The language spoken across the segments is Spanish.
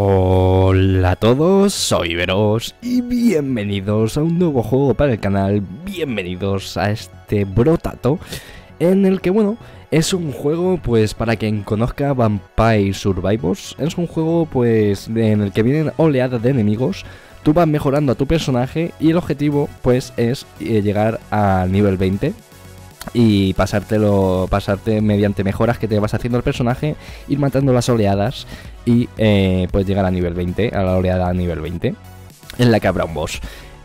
Hola a todos, soy Veros y bienvenidos a un nuevo juego para el canal, bienvenidos a este brotato en el que bueno, es un juego pues para quien conozca Vampire Survivors, es un juego pues en el que vienen oleadas de enemigos, tú vas mejorando a tu personaje y el objetivo pues es eh, llegar al nivel 20 y pasártelo, pasarte mediante mejoras que te vas haciendo al personaje, ir matando las oleadas y pues llegar a nivel 20, a la oleada a nivel 20, en la que habrá un boss.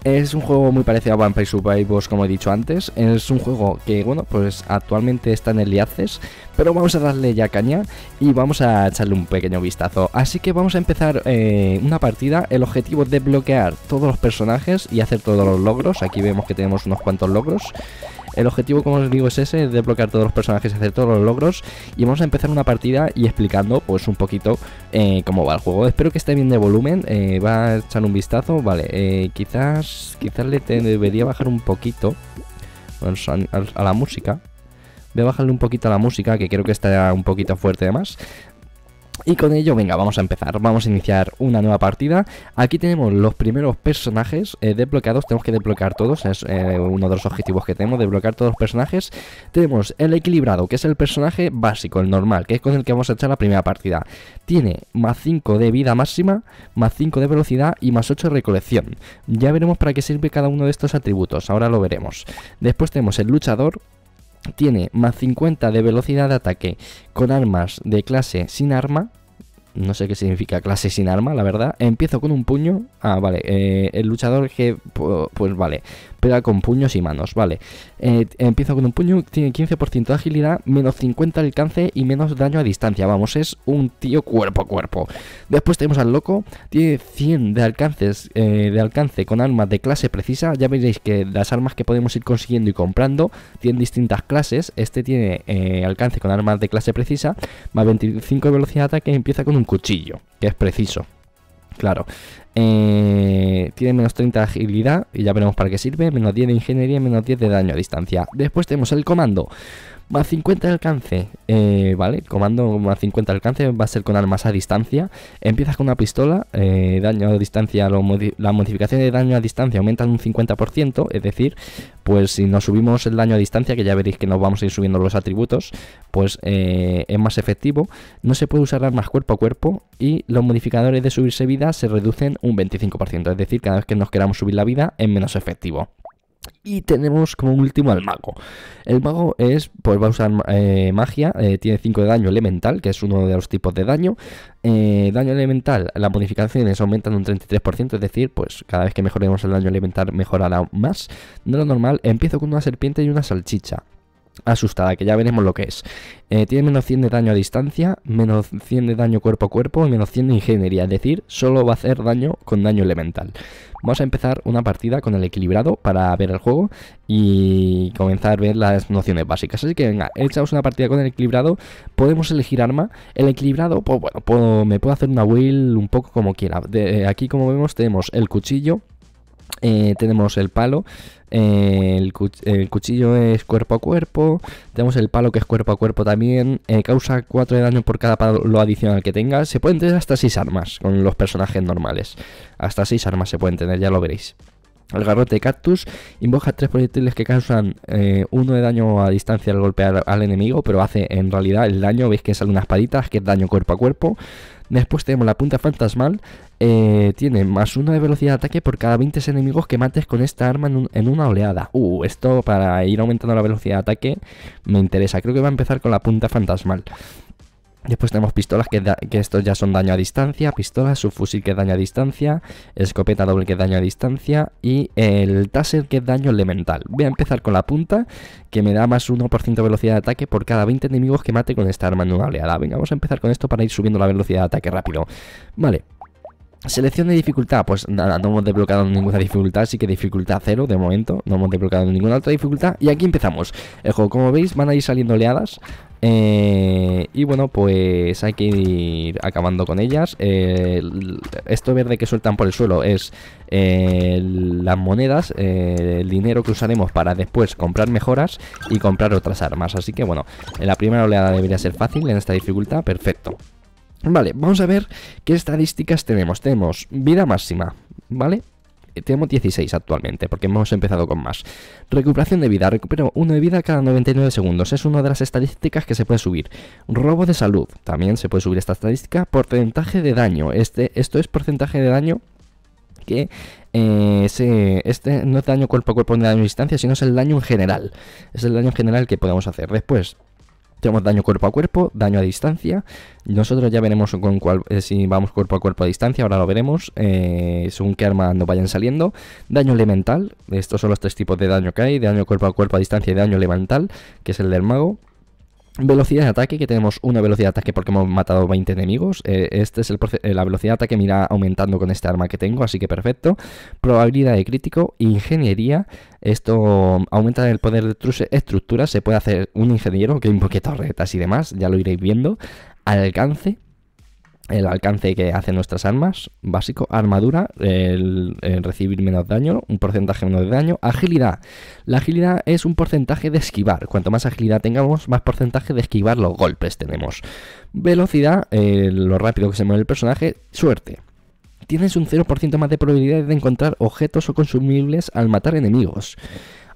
Es un juego muy parecido a Vampire Survivors, como he dicho antes. Es un juego que, bueno, pues actualmente está en el Access, pero vamos a darle ya caña y vamos a echarle un pequeño vistazo. Así que vamos a empezar eh, una partida. El objetivo es desbloquear todos los personajes y hacer todos los logros. Aquí vemos que tenemos unos cuantos logros. El objetivo, como os digo, es ese, desbloquear todos los personajes y hacer todos los logros. Y vamos a empezar una partida y explicando pues un poquito eh, cómo va el juego. Espero que esté bien de volumen, eh, va a echar un vistazo, vale, eh, quizás, quizás le debería bajar un poquito a la música. Voy a bajarle un poquito a la música, que creo que está un poquito fuerte además. Y con ello, venga, vamos a empezar. Vamos a iniciar una nueva partida. Aquí tenemos los primeros personajes eh, desbloqueados. Tenemos que desbloquear todos. Es eh, uno de los objetivos que tenemos, desbloquear todos los personajes. Tenemos el equilibrado, que es el personaje básico, el normal, que es con el que vamos a echar la primera partida. Tiene más 5 de vida máxima, más 5 de velocidad y más 8 de recolección. Ya veremos para qué sirve cada uno de estos atributos. Ahora lo veremos. Después tenemos el luchador, tiene más 50 de velocidad de ataque con armas de clase sin arma. No sé qué significa clase sin arma, la verdad. Empiezo con un puño. Ah, vale. Eh, el luchador que... Pues vale. Pega con puños y manos, vale. Eh, empieza con un puño, tiene 15% de agilidad, menos 50 de alcance y menos daño a distancia. Vamos, es un tío cuerpo a cuerpo. Después tenemos al loco, tiene 100 de, alcances, eh, de alcance con armas de clase precisa. Ya veréis que las armas que podemos ir consiguiendo y comprando tienen distintas clases. Este tiene eh, alcance con armas de clase precisa, más 25 de velocidad de ataque y empieza con un cuchillo, que es preciso. Claro. Eh, tiene menos 30 de agilidad y ya veremos para qué sirve. Menos 10 de ingeniería menos 10 de daño a distancia. Después tenemos el comando. Más 50 de alcance, eh, ¿vale? comando más 50 de alcance va a ser con armas a distancia. Empiezas con una pistola, eh, daño a distancia, la modificación de daño a distancia aumentan un 50%, es decir, pues si nos subimos el daño a distancia, que ya veréis que nos vamos a ir subiendo los atributos, pues eh, es más efectivo. No se puede usar armas cuerpo a cuerpo y los modificadores de subirse vida se reducen un 25%, es decir, cada vez que nos queramos subir la vida es menos efectivo. Y tenemos como último al mago. El mago es, pues va a usar eh, magia, eh, tiene 5 de daño elemental, que es uno de los tipos de daño. Eh, daño elemental, las modificaciones aumentan un 33%, es decir, pues cada vez que mejoremos el daño elemental mejorará más. De lo normal, empiezo con una serpiente y una salchicha asustada, que ya veremos lo que es. tiene menos 100 de daño a distancia, menos 100 de daño cuerpo a cuerpo y menos 100 de ingeniería, es decir, solo va a hacer daño con daño elemental. Vamos a empezar una partida con el equilibrado para ver el juego y comenzar a ver las nociones básicas. Así que venga, echamos una partida con el equilibrado, podemos elegir arma. El equilibrado, pues bueno, me puedo hacer una will un poco como quiera. De, eh, aquí como vemos tenemos el cuchillo, eh, tenemos el palo, eh, el, cuchillo es cuerpo a cuerpo, tenemos el palo que es cuerpo a cuerpo también, eh, causa 4 de daño por cada palo adicional que tenga, se pueden tener hasta 6 armas con los personajes normales, hasta 6 armas se pueden tener, ya lo veréis. El garrote cactus invoca tres proyectiles que causan 1 de daño a distancia al golpear al enemigo, pero hace en realidad el daño, veis que salen unas palitas, que es daño cuerpo a cuerpo. Después tenemos la punta fantasmal. Eh, tiene más uno de velocidad de ataque por cada 20 enemigos que mates con esta arma en, en, una oleada. Uh, esto para ir aumentando la velocidad de ataque me interesa. Creo que va a empezar con la punta fantasmal. Después tenemos pistolas que, estos ya son daño a distancia, pistola, subfusil que daña daño a distancia, escopeta doble que daña daño a distancia y el taser que es daño elemental. Voy a empezar con la punta que me da más 1% velocidad de ataque por cada 20 enemigos que mate con esta arma en una oleada. Venga, vamos a empezar con esto para ir subiendo la velocidad de ataque rápido. Vale, Selección de dificultad, pues nada, no hemos desbloqueado ninguna dificultad, así que dificultad cero de momento, no hemos desbloqueado ninguna otra dificultad y aquí empezamos. El juego, como veis, van a ir saliendo oleadas, eh, y bueno, pues hay que ir acabando con ellas. esto verde que sueltan por el suelo es eh, las monedas, eh, el dinero que usaremos para después comprar mejoras y comprar otras armas. Así que bueno, en la primera oleada debería ser fácil, en esta dificultad, perfecto. Vale, vamos a ver qué estadísticas tenemos. Tenemos vida máxima, ¿vale? tenemos 16 actualmente, porque hemos empezado con más. Recuperación de vida, recupero 1 de vida cada 99 segundos, es una de las estadísticas que se puede subir. Robo de salud, también se puede subir esta estadística. Porcentaje de daño, este, esto es porcentaje de daño que eh, este no es daño cuerpo a cuerpo ni daño a distancia, sino es el daño en general. Es el daño en general que podemos hacer. Después, tenemos daño cuerpo a cuerpo, daño a distancia. Nosotros ya veremos con cuál, eh, si vamos cuerpo a cuerpo a distancia, ahora lo veremos, eh, según qué armas nos vayan saliendo. Daño elemental, estos son los tres tipos de daño que hay, daño cuerpo a cuerpo a distancia y daño elemental, que es el del mago. Velocidad de ataque, que tenemos una velocidad de ataque porque hemos matado 20 enemigos. Eh, este es eh, la velocidad de ataque me irá aumentando con este arma que tengo, así que perfecto. Probabilidad de crítico, ingeniería. Esto aumenta el poder de estructuras. Se puede hacer un ingeniero, que invoque retas y demás, ya lo iréis viendo. Alcance, el alcance que hacen nuestras armas, básico, armadura, recibir menos daño, un porcentaje menos de daño, agilidad. La agilidad es un porcentaje de esquivar. Cuanto más agilidad tengamos, más porcentaje de esquivar los golpes tenemos. Velocidad, eh, lo rápido que se mueve el personaje, suerte. Tienes un 0% más de probabilidades de encontrar objetos o consumibles al matar enemigos.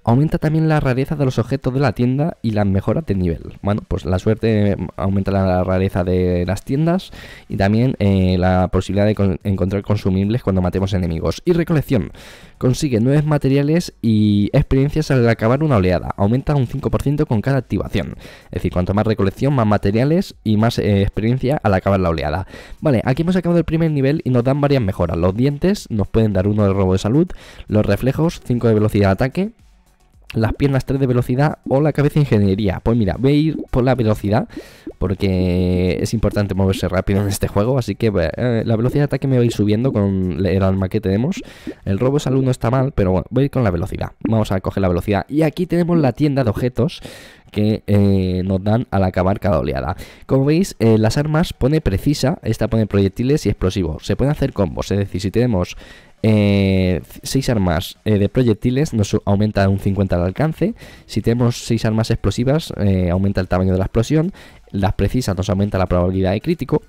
Aumenta también la rareza de los objetos de la tienda y las mejoras de nivel. Bueno, pues la suerte aumenta la rareza de las tiendas y también eh, la posibilidad de encontrar consumibles cuando matemos enemigos. Y recolección. Consigue nuevos materiales y experiencias al acabar una oleada. Aumenta un 5% con cada activación. Es decir, cuanto más recolección, más materiales y más eh, experiencia al acabar la oleada. Vale, aquí hemos acabado el primer nivel y nos dan varias mejoras. Los dientes nos pueden dar uno de robo de salud. Los reflejos, 5 de velocidad de ataque las piernas 3 de velocidad o la cabeza de ingeniería. Pues mira, voy a ir por la velocidad porque es importante moverse rápido en este juego, así que eh, la velocidad de ataque me va a ir subiendo con el arma que tenemos. El robo salud no está mal, pero bueno, voy a ir con la velocidad. Vamos a coger la velocidad. Y aquí tenemos la tienda de objetos que eh, nos dan al acabar cada oleada. Como veis, eh, las armas pone precisa, esta pone proyectiles y explosivos. Se pueden hacer combos, es decir, si tenemos eh, seis armas eh, de proyectiles nos aumenta un 50 el alcance. Si tenemos 6 armas explosivas, eh, aumenta el tamaño de la explosión. Las precisas nos aumenta la probabilidad de crítico.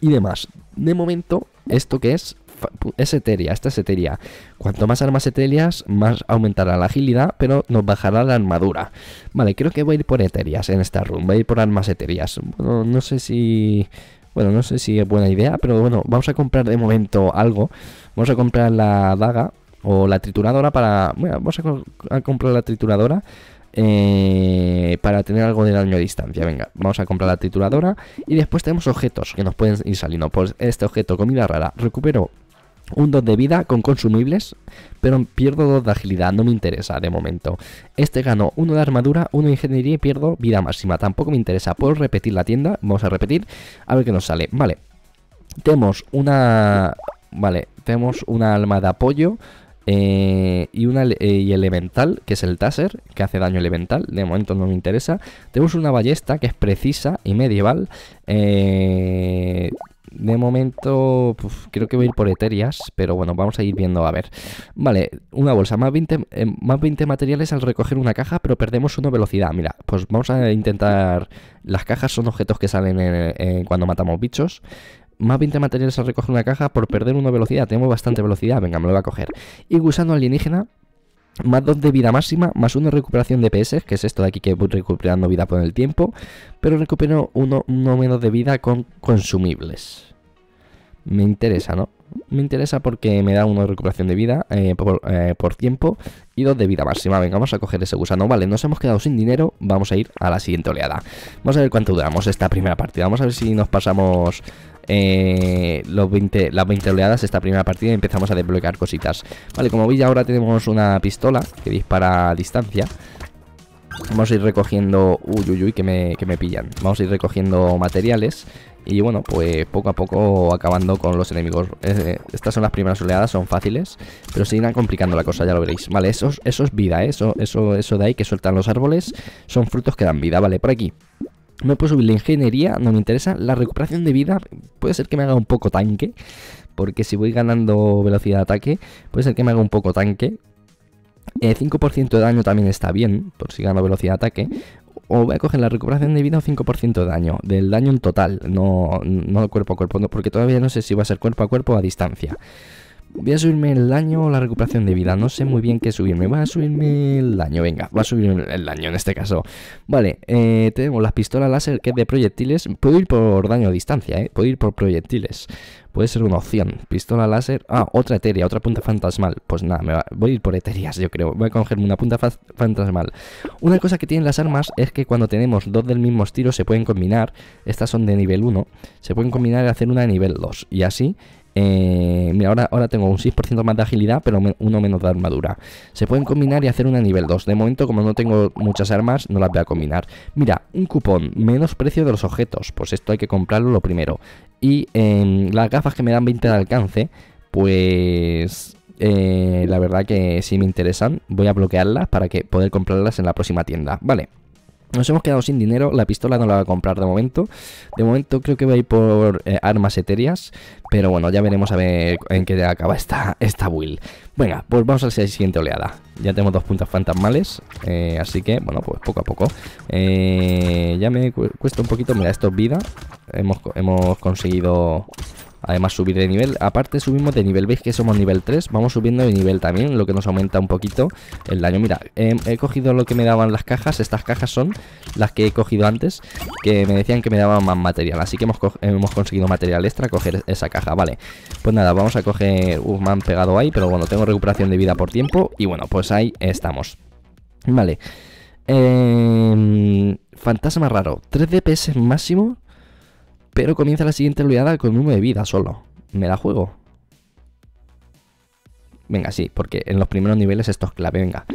Y demás. De momento, esto que es es esta es Cuanto más armas etéreas, más aumentará la agilidad, pero nos bajará la armadura. Vale, creo que voy a ir por etéreas en esta run, voy a ir por armas etéreas. no sé si bueno, no sé si es buena idea, pero bueno, vamos a comprar de momento algo. Vamos a comprar la daga o la trituradora para... Bueno, vamos a, comprar la trituradora eh, para tener algo de daño a distancia. Venga, vamos a comprar la trituradora y después tenemos objetos que nos pueden ir saliendo. Pues este objeto, comida rara, recupero un 2 de vida con consumibles, pero pierdo 2 de agilidad, no me interesa de momento. Este gano 1 de armadura, 1 de ingeniería y pierdo vida máxima, tampoco me interesa. Puedo repetir la tienda, vamos a repetir, a ver qué nos sale. Vale, tenemos una... Vale, tenemos una alma de apoyo eh, y, una, eh, y elemental, que es el taser, que hace daño elemental, de momento no me interesa. Tenemos una ballesta que es precisa y medieval. Eh, de momento, creo que voy a ir por eterias, pero bueno, vamos a ir viendo a ver. Vale, una bolsa, más 20, eh, más 20 materiales al recoger una caja, pero perdemos una velocidad. Mira, pues vamos a intentar... Las cajas son objetos que salen cuando matamos bichos más 20 materiales al recoger una caja por perder una velocidad. Tenemos bastante velocidad, venga, me lo voy a coger. Y gusano alienígena, más 2 de vida máxima, más 1 recuperación de PS, que es esto de aquí que voy recuperando vida por el tiempo, pero recupero 1 menos de vida con consumibles me interesa, ¿no? Me interesa porque me da una recuperación de vida eh, eh, por, tiempo y dos de vida máxima. Venga, vamos a coger ese gusano. Vale, nos hemos quedado sin dinero. Vamos a ir a la siguiente oleada. Vamos a ver cuánto duramos esta primera partida. Vamos a ver si nos pasamos eh, los las 20 oleadas esta primera partida y empezamos a desbloquear cositas. Vale, como veis ahora tenemos una pistola que dispara a distancia. Vamos a ir recogiendo... Uy, uy, uy, que me, que me pillan. Vamos a ir recogiendo materiales y bueno, pues poco a poco acabando con los enemigos. estas son las primeras oleadas, son fáciles, pero se irán complicando la cosa, ya lo veréis. Vale, eso, es vida, ¿eh? eso, eso, eso de ahí que sueltan los árboles son frutos que dan vida. Vale, por aquí. Me puedo subir la ingeniería, no me interesa. La recuperación de vida puede ser que me haga un poco tanque, porque si voy ganando velocidad de ataque, puede ser que me haga un poco tanque. El eh, 5% de daño también está bien, por si gano velocidad de ataque o voy a coger la recuperación de vida o 5% de daño, del daño en total, no, cuerpo a cuerpo, porque todavía no sé si va a ser cuerpo a cuerpo o a distancia. Voy a subirme el daño o la recuperación de vida. No sé muy bien qué subirme. Va a subirme el daño. Venga, va a subirme el daño en este caso. Vale, eh, tenemos las pistolas láser que es de proyectiles. Puedo ir por daño a distancia, ¿eh? Puedo ir por proyectiles. Puede ser una opción. Pistola láser. Ah, otra eteria, otra punta fantasmal. Pues nada, me voy a ir por eterias, yo creo. Voy a cogerme una punta fantasmal. Una cosa que tienen las armas es que cuando tenemos dos del mismo estilo se pueden combinar. Estas son de nivel 1. Se pueden combinar y hacer una de nivel 2. Y así eh, mira, ahora, ahora tengo un 6% más de agilidad, pero uno menos de armadura. Se pueden combinar y hacer una nivel 2. De momento, como no tengo muchas armas, no las voy a combinar. Mira, un cupón, menos precio de los objetos. Pues esto hay que comprarlo lo primero. Y em, las gafas que me dan 20 de alcance, pues... Eh, la verdad que si me interesan, voy a bloquearlas para que poder comprarlas en la próxima tienda. Vale. Nos hemos quedado sin dinero, la pistola no la voy a comprar de momento. De momento creo que va a ir por eh, armas etéreas, pero bueno, ya veremos a ver en qué acaba esta, esta build. Venga, pues vamos a la siguiente oleada. Ya tenemos dos puntas fantasmales, eh, así que bueno, pues poco a poco. Eh, ya me cuesta un poquito, mira, esto es vida. Hemos, hemos conseguido Además subir de nivel, aparte subimos de nivel, veis que somos nivel 3, vamos subiendo de nivel también, lo que nos aumenta un poquito el daño. Mira, he cogido lo que me daban las cajas, estas cajas son las que he cogido antes, que me decían que me daban más material, así que hemos, conseguido material extra coger esa caja, vale. Pues nada, vamos a coger, uh, pegado ahí, pero bueno, tengo recuperación de vida por tiempo y bueno, pues ahí estamos. Vale. Em, fantasma raro, 3 DPS máximo pero comienza la siguiente oleada con uno de vida solo. ¿Me la juego? Venga, sí, porque en los primeros niveles esto es clave, venga.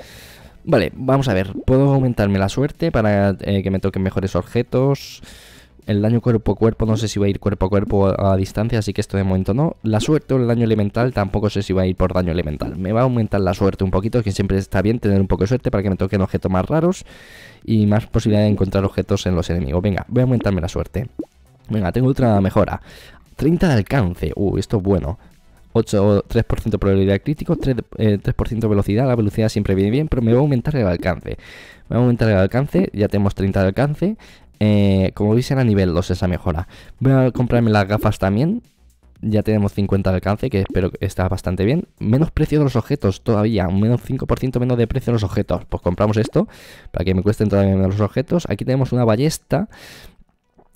Vale, vamos a ver. Puedo aumentarme la suerte para eh, que me toquen mejores objetos. El daño cuerpo a cuerpo, no sé si va a ir cuerpo a cuerpo a, distancia, así que esto de momento no. La suerte o el daño elemental, tampoco sé si va a ir por daño elemental. Me va a aumentar la suerte un poquito, que siempre está bien tener un poco de suerte para que me toquen objetos más raros y más posibilidad de encontrar objetos en los enemigos. Venga, voy a aumentarme la suerte. Venga, tengo otra mejora. 30 de alcance. Uh, esto es bueno. 8, 3% probabilidad crítico, 3, eh, velocidad. La velocidad siempre viene bien, pero me va a aumentar el alcance. Me voy a aumentar el alcance. Ya tenemos 30 de alcance. Eh, como veis, era nivel 2 esa mejora. Voy a comprarme las gafas también. Ya tenemos 50 de alcance, que espero que está bastante bien. Menos precio de los objetos todavía, un menos 5% menos de precio de los objetos. Pues compramos esto para que me cuesten todavía menos los objetos. Aquí tenemos una ballesta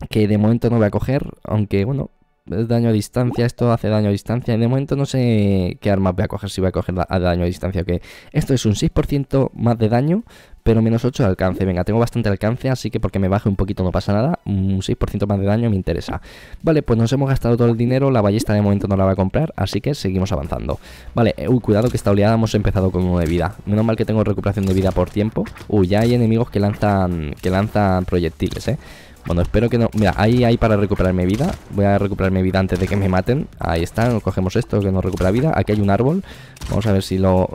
que de momento no voy a coger, aunque bueno, es daño a distancia, esto hace daño a distancia, y de momento no sé qué armas voy a coger, si voy a coger a daño a distancia o qué. Esto es un 6% más de daño, pero menos 8 de alcance. Venga, tengo bastante alcance, así que porque me baje un poquito no pasa nada. Un 6% más de daño me interesa. Vale, pues nos hemos gastado todo el dinero, la ballesta de momento no la va a comprar, así que seguimos avanzando. Vale, eh, cuidado que esta oleada hemos empezado con uno de vida. Menos mal que tengo recuperación de vida por tiempo. Uy, ya hay enemigos que lanzan, que lanzan proyectiles, eh. Bueno, espero que no... Mira, ahí hay para recuperar mi vida. Voy a recuperar mi vida antes de que me maten. Ahí está, cogemos esto que nos recupera vida. Aquí hay un árbol. Vamos a ver si los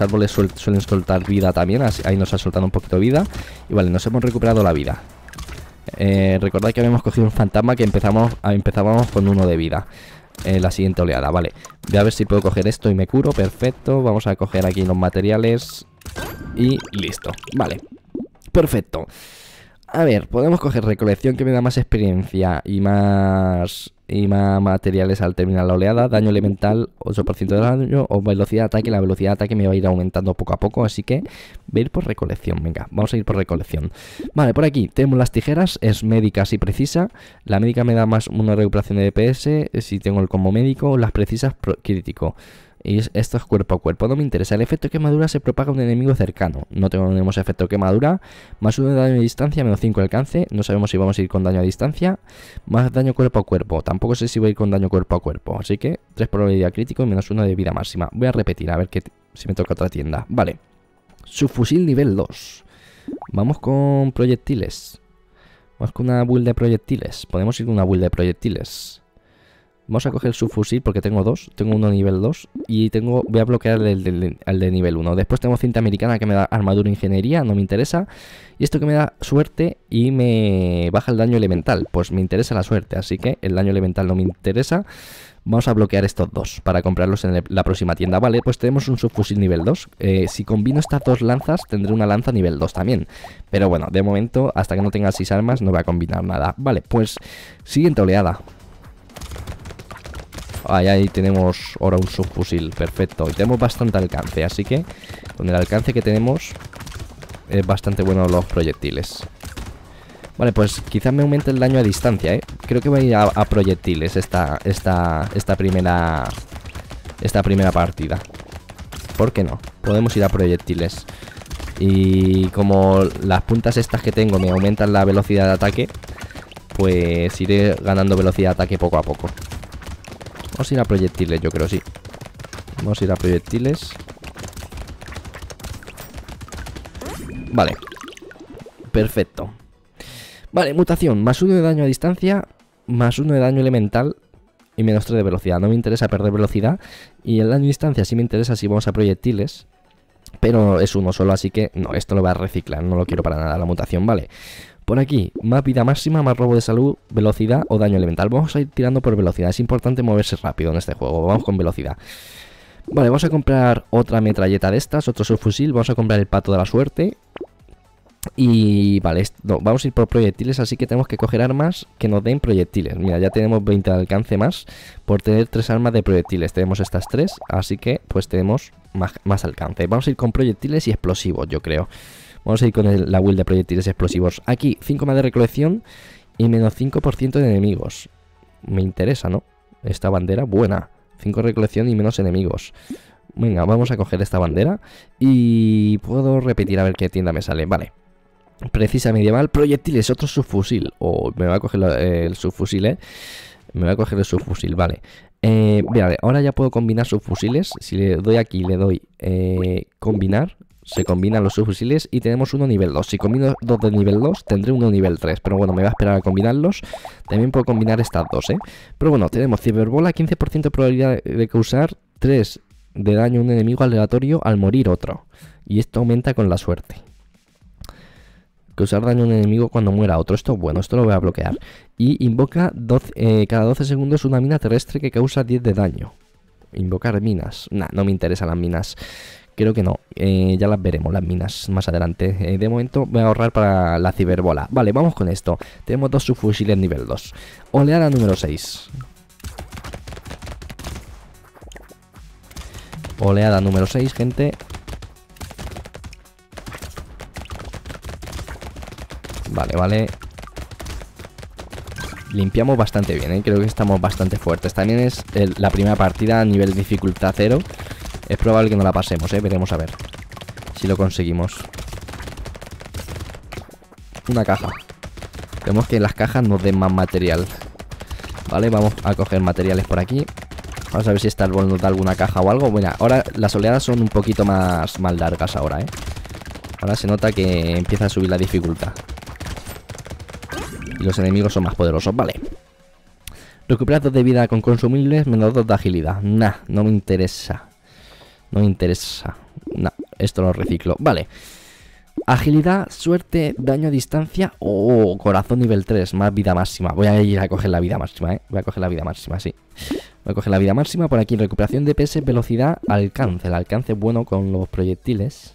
árboles suelen soltar vida también. ahí nos ha soltado un poquito de vida. Y vale, nos hemos recuperado la vida. Eh, recordad que habíamos cogido un fantasma que empezamos, ah, empezábamos con uno de vida. Eh, la siguiente oleada, vale. Voy a ver si puedo coger esto y me curo. Perfecto. Vamos a coger aquí los materiales. Y listo. Vale. Perfecto. A ver, podemos coger recolección que me da más experiencia y más y más materiales al terminar la oleada, daño elemental 8% de daño o velocidad de ataque, la velocidad de ataque me va a ir aumentando poco a poco, así que voy a ir por recolección, venga, vamos a ir por recolección. Vale, por aquí tenemos las tijeras, es médica y precisa, la médica me da más una recuperación de DPS, si tengo el combo médico, las precisas crítico. Y esto es cuerpo a cuerpo, no me interesa. El efecto quemadura se propaga a un enemigo cercano. No tenemos efecto quemadura. Más uno de daño a distancia, menos 5 alcance. No sabemos si vamos a ir con daño a distancia. Más daño cuerpo a cuerpo. Tampoco sé si voy a ir con daño cuerpo a cuerpo. Así que 3 probabilidad crítico y menos 1 de vida máxima. Voy a repetir, a ver si me toca otra tienda. Vale. Subfusil nivel 2. Vamos con proyectiles. Vamos con una build de proyectiles. Podemos ir con una build de proyectiles. Vamos a coger el subfusil porque tengo dos. Tengo uno nivel 2 y tengo voy a bloquear el de, nivel 1. Después tengo cinta americana que me da armadura e ingeniería, no me interesa. Y esto que me da suerte y me baja el daño elemental. Pues me interesa la suerte, así que el daño elemental no me interesa. Vamos a bloquear estos dos para comprarlos en la próxima tienda. Vale, pues tenemos un subfusil nivel 2. Eh, si combino estas dos lanzas, tendré una lanza nivel 2 también. Pero bueno, de momento, hasta que no tenga 6 armas, no voy a combinar nada. Vale, pues siguiente oleada. Ahí, tenemos ahora un subfusil, perfecto. Y tenemos bastante alcance, así que con el alcance que tenemos es bastante bueno los proyectiles. Vale, pues quizás me aumente el daño a distancia, ¿eh? Creo que voy a ir a, proyectiles esta, esta primera... Esta primera partida. ¿Por qué no? Podemos ir a proyectiles. Y como las puntas estas que tengo me aumentan la velocidad de ataque, pues iré ganando velocidad de ataque poco a poco. Vamos a ir a proyectiles, yo creo, sí. Vamos a ir a proyectiles. Vale. Perfecto. Vale, mutación. Más uno de daño a distancia, más uno de daño elemental y menos tres de velocidad. No me interesa perder velocidad. Y el daño a distancia sí me interesa si vamos a proyectiles. Pero es uno solo, así que no, esto lo voy a reciclar. No lo quiero para nada la mutación, ¿vale? Por aquí, más vida máxima, más robo de salud, velocidad o daño elemental. Vamos a ir tirando por velocidad. Es importante moverse rápido en este juego. Vamos con velocidad. Vale, vamos a comprar otra metralleta de estas, otro subfusil. Vamos a comprar el pato de la suerte. Y vale, vamos a ir por proyectiles, así que tenemos que coger armas que nos den proyectiles. Mira, ya tenemos 20 de alcance más por tener tres armas de proyectiles. Tenemos estas tres, así que pues tenemos más alcance. Vamos a ir con proyectiles y explosivos, yo creo. Vamos a ir con la build de proyectiles explosivos. Aquí, 5 más de recolección y menos 5% de enemigos. Me interesa, ¿no? Esta bandera, buena. 5 recolección y menos enemigos. Venga, vamos a coger esta bandera y puedo repetir a ver qué tienda me sale. Vale. Precisa medieval, proyectiles, otro subfusil. O me va a coger el subfusil, ¿eh? Me va a coger el subfusil, vale. Eh, ahora ya puedo combinar subfusiles. Si le doy aquí, le doy eh, combinar se combinan los subfusiles y tenemos uno nivel 2. Si combino dos de nivel 2, tendré uno nivel 3, pero bueno, me va a esperar a combinarlos. También puedo combinar estas dos, ¿eh? Pero bueno, tenemos Ciberbola, 15% de probabilidad de causar 3 de daño a un enemigo aleatorio al morir otro. Y esto aumenta con la suerte. Causar daño a un enemigo cuando muera otro. Esto bueno, esto lo voy a bloquear. Y invoca eh, cada 12 segundos una mina terrestre que causa 10 de daño. Invocar minas. Nah, no me interesan las minas. Creo que no. Eh, ya las veremos, las minas, más adelante. Eh, de momento voy a ahorrar para la ciberbola. Vale, vamos con esto. Tenemos dos subfusiles nivel 2. Oleada número 6. Oleada número 6, gente. Vale, vale. Limpiamos bastante bien, eh. creo que estamos bastante fuertes. También es la primera partida a nivel dificultad 0. Es probable que no la pasemos, ¿eh? Veremos a ver si lo conseguimos. Una caja. Vemos que las cajas nos den más material. Vale, vamos a coger materiales por aquí. Vamos a ver si está árbol nos da alguna caja o algo. Bueno, ahora las oleadas son un poquito más, más largas ahora, ¿eh? Ahora se nota que empieza a subir la dificultad. Y los enemigos son más poderosos, vale. Recuperar dos de vida con consumibles menos dos de agilidad. Nah, no me interesa. No me interesa. No, esto lo reciclo. Vale. Agilidad, suerte, daño a distancia. Oh, corazón nivel 3, más vida máxima. Voy a ir a coger la vida máxima, eh. Voy a coger la vida máxima, sí. Voy a coger la vida máxima por aquí. Recuperación de PS, velocidad, alcance. El alcance bueno con los proyectiles.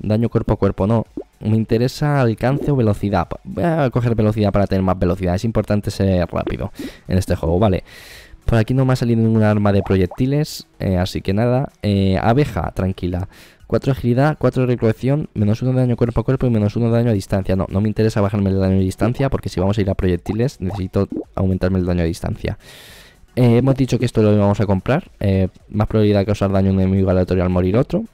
Daño cuerpo a cuerpo, no. Me interesa alcance o velocidad. Voy a coger velocidad para tener más velocidad. Es importante ser rápido en este juego, vale. Por aquí no me ha salido ningún arma de proyectiles, eh, así que nada. Eh, abeja, tranquila. 4 agilidad, 4 recolección, menos 1 daño cuerpo a cuerpo y menos 1 daño a distancia. No, no me interesa bajarme el daño a distancia porque si vamos a ir a proyectiles necesito aumentarme el daño a distancia. Eh, hemos dicho que esto lo vamos a comprar. más probabilidad de causar daño a un enemigo aleatorio al morir otro.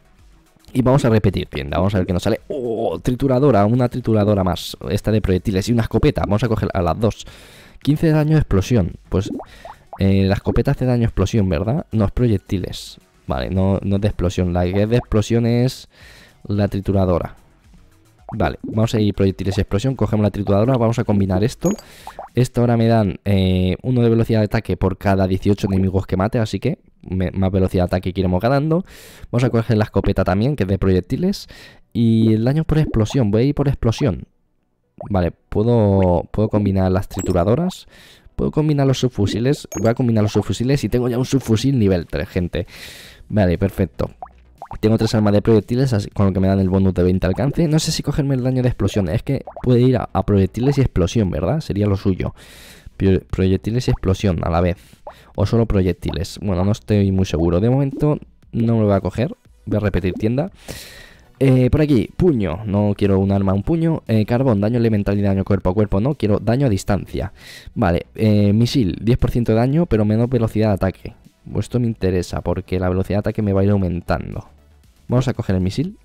Y vamos a repetir tienda, vamos a ver qué nos sale. ¡Oh! Trituradora, una trituradora más. Esta de proyectiles y una escopeta. Vamos a coger a las dos. 15 de daño de explosión. Pues eh, la escopeta hace daño explosión, ¿verdad? No es proyectiles. Vale, no, es de explosión. La que de explosión es la trituradora. Vale, vamos a ir proyectiles y explosión. Cogemos la trituradora, vamos a combinar esto. Esto ahora me dan eh, uno de velocidad de ataque por cada 18 enemigos que mate, así que más velocidad de ataque iremos ganando. Vamos a coger la escopeta también, que es de proyectiles. Y el daño por explosión, voy a ir por explosión. Vale, puedo, puedo combinar las trituradoras. Puedo combinar los subfusiles. Voy a combinar los subfusiles y tengo ya un subfusil nivel 3, gente. Vale, perfecto. Tengo tres armas de proyectiles con lo que me dan el bonus de 20 alcance. No sé si cogerme el daño de explosión. Es que puede ir a, proyectiles y explosión, ¿verdad? Sería lo suyo. proyectiles y explosión a la vez. O solo proyectiles. Bueno, no estoy muy seguro. De momento no me lo voy a coger. Voy a repetir tienda. Eh, por aquí, puño. No quiero un arma, un puño. Eh, carbón, daño elemental y daño cuerpo a cuerpo. No, quiero daño a distancia. Vale, eh, misil, 10% de daño, pero menos velocidad de ataque. Esto me interesa porque la velocidad de ataque me va a ir aumentando. Vamos a coger el misil.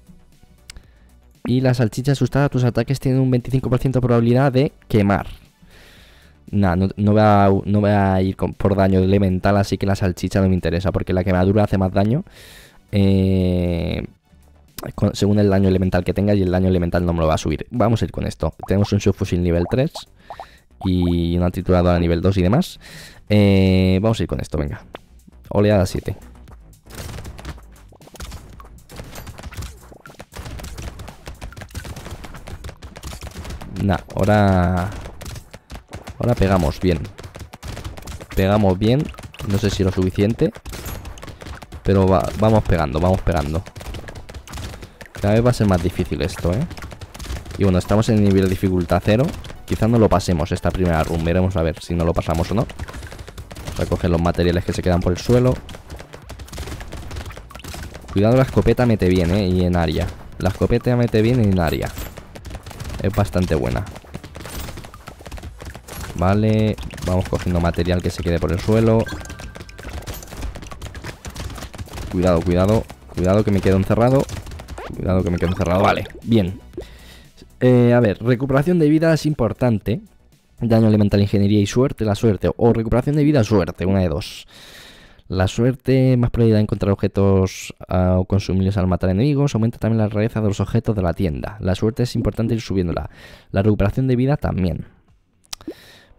Y la salchicha asustada, tus ataques tienen un 25% de probabilidad de quemar. Nah, no, no, voy a, ir por daño elemental, así que la salchicha no me interesa porque la quemadura hace más daño. Eh según el daño elemental que tenga y el daño elemental no me lo va a subir. Vamos a ir con esto. Tenemos un subfusil nivel 3 y una trituradora nivel 2 y demás. Eh, vamos a ir con esto, venga. Oleada 7. Nah, ahora... Ahora pegamos bien. Pegamos bien. No sé si lo suficiente. Pero vamos pegando, vamos pegando. Cada vez va a ser más difícil esto, ¿eh? Y bueno, estamos en nivel de dificultad cero. Quizás no lo pasemos esta primera run. Veremos a ver si no lo pasamos o no. coger los materiales que se quedan por el suelo. Cuidado, la escopeta mete bien, ¿eh? Y en área. La escopeta mete bien en área. Es bastante buena. Vale, vamos cogiendo material que se quede por el suelo. Cuidado, cuidado. Cuidado que me quede encerrado. Cuidado que me quedo encerrado. Vale, bien. Eh, a ver, recuperación de vida es importante. Daño elemental, ingeniería y suerte, la suerte. O recuperación de vida, suerte, una de dos. La suerte, más probabilidad de encontrar objetos ah, o consumibles al matar enemigos, aumenta también la rareza de los objetos de la tienda. La suerte es importante ir subiéndola. La recuperación de vida también.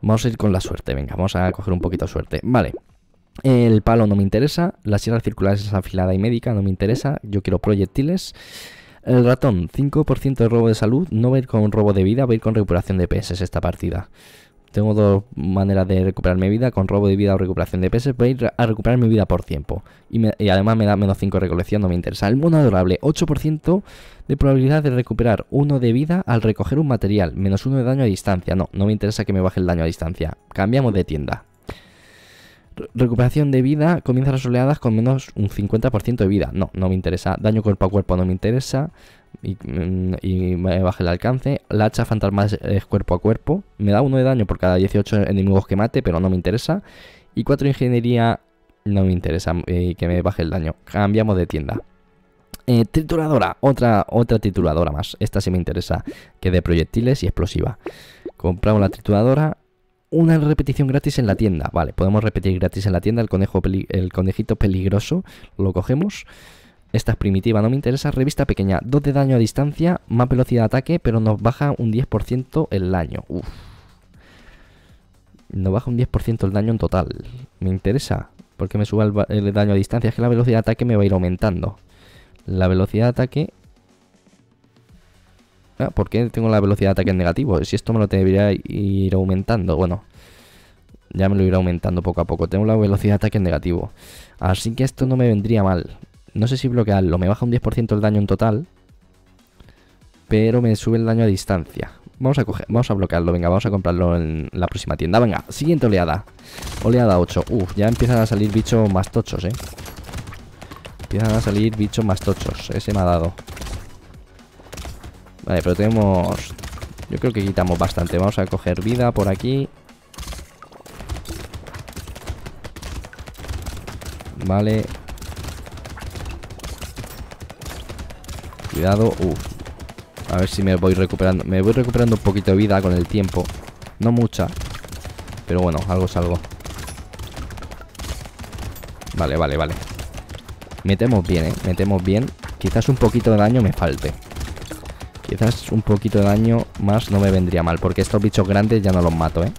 Vamos a ir con la suerte, venga, vamos a coger un poquito de suerte. Vale. El palo no me interesa, la sierra circular es afilada y médica, no me interesa, yo quiero proyectiles. El ratón, 5% de robo de salud, no voy a ir con robo de vida, Voy a ir con recuperación de PS esta partida. Tengo dos maneras de recuperar mi vida, con robo de vida o recuperación de PS, voy a ir a recuperar mi vida por tiempo. Y, además me da menos 5 de recolección, no me interesa. El mono adorable, 8% de probabilidad de recuperar 1 de vida al recoger un material, menos 1 de daño a distancia. No, no me interesa que me baje el daño a distancia. Cambiamos de tienda. Recuperación de vida, comienza las oleadas con menos un 50% de vida. No, no me interesa. Daño cuerpo a cuerpo no me interesa. Y, mm, me baje el alcance. La hacha fantasma es cuerpo a cuerpo. Me da uno de daño por cada 18 enemigos que mate, pero no me interesa. Y 4 ingeniería no me interesa mm, eh, que me baje el daño. Cambiamos de tienda. Eh, trituradora, otra, otra trituradora más. Esta sí me interesa, que de proyectiles y explosiva. Compramos la trituradora una repetición gratis en la tienda. Vale, podemos repetir gratis en la tienda el, conejo el conejito peligroso. Lo cogemos. Esta es primitiva, no me interesa. Revista pequeña. 2 de daño a distancia, más velocidad de ataque, pero nos baja un 10% el daño. Uf. Nos baja un 10% el daño en total. Me interesa. Porque me sube el daño a distancia. Es que la velocidad de ataque me va a ir aumentando. La velocidad de ataque Ah, ¿Por qué tengo la velocidad de ataque en negativo? Si esto me lo debería ir aumentando. Bueno, ya me lo irá aumentando poco a poco. Tengo la velocidad de ataque en negativo. Así que esto no me vendría mal. No sé si bloquearlo. Me baja un 10% el daño en total. Pero me sube el daño a distancia. Vamos a coger, vamos a bloquearlo. Venga, vamos a comprarlo en la próxima tienda. Venga, siguiente oleada. Oleada 8. Uf, ya empiezan a salir bichos más tochos, eh. Empiezan a salir bichos más tochos. Ese me ha dado. Vale, pero tenemos... Yo creo que quitamos bastante. Vamos a coger vida por aquí. Vale. Cuidado. A ver si me voy recuperando. Me voy recuperando un poquito de vida con el tiempo. No mucha. Pero bueno, algo es algo. Vale, vale, vale. Metemos bien, ¿eh? Metemos bien. Quizás un poquito de daño me falte. Quizás un poquito de daño más no me vendría mal Porque estos bichos grandes ya no los mato, ¿eh?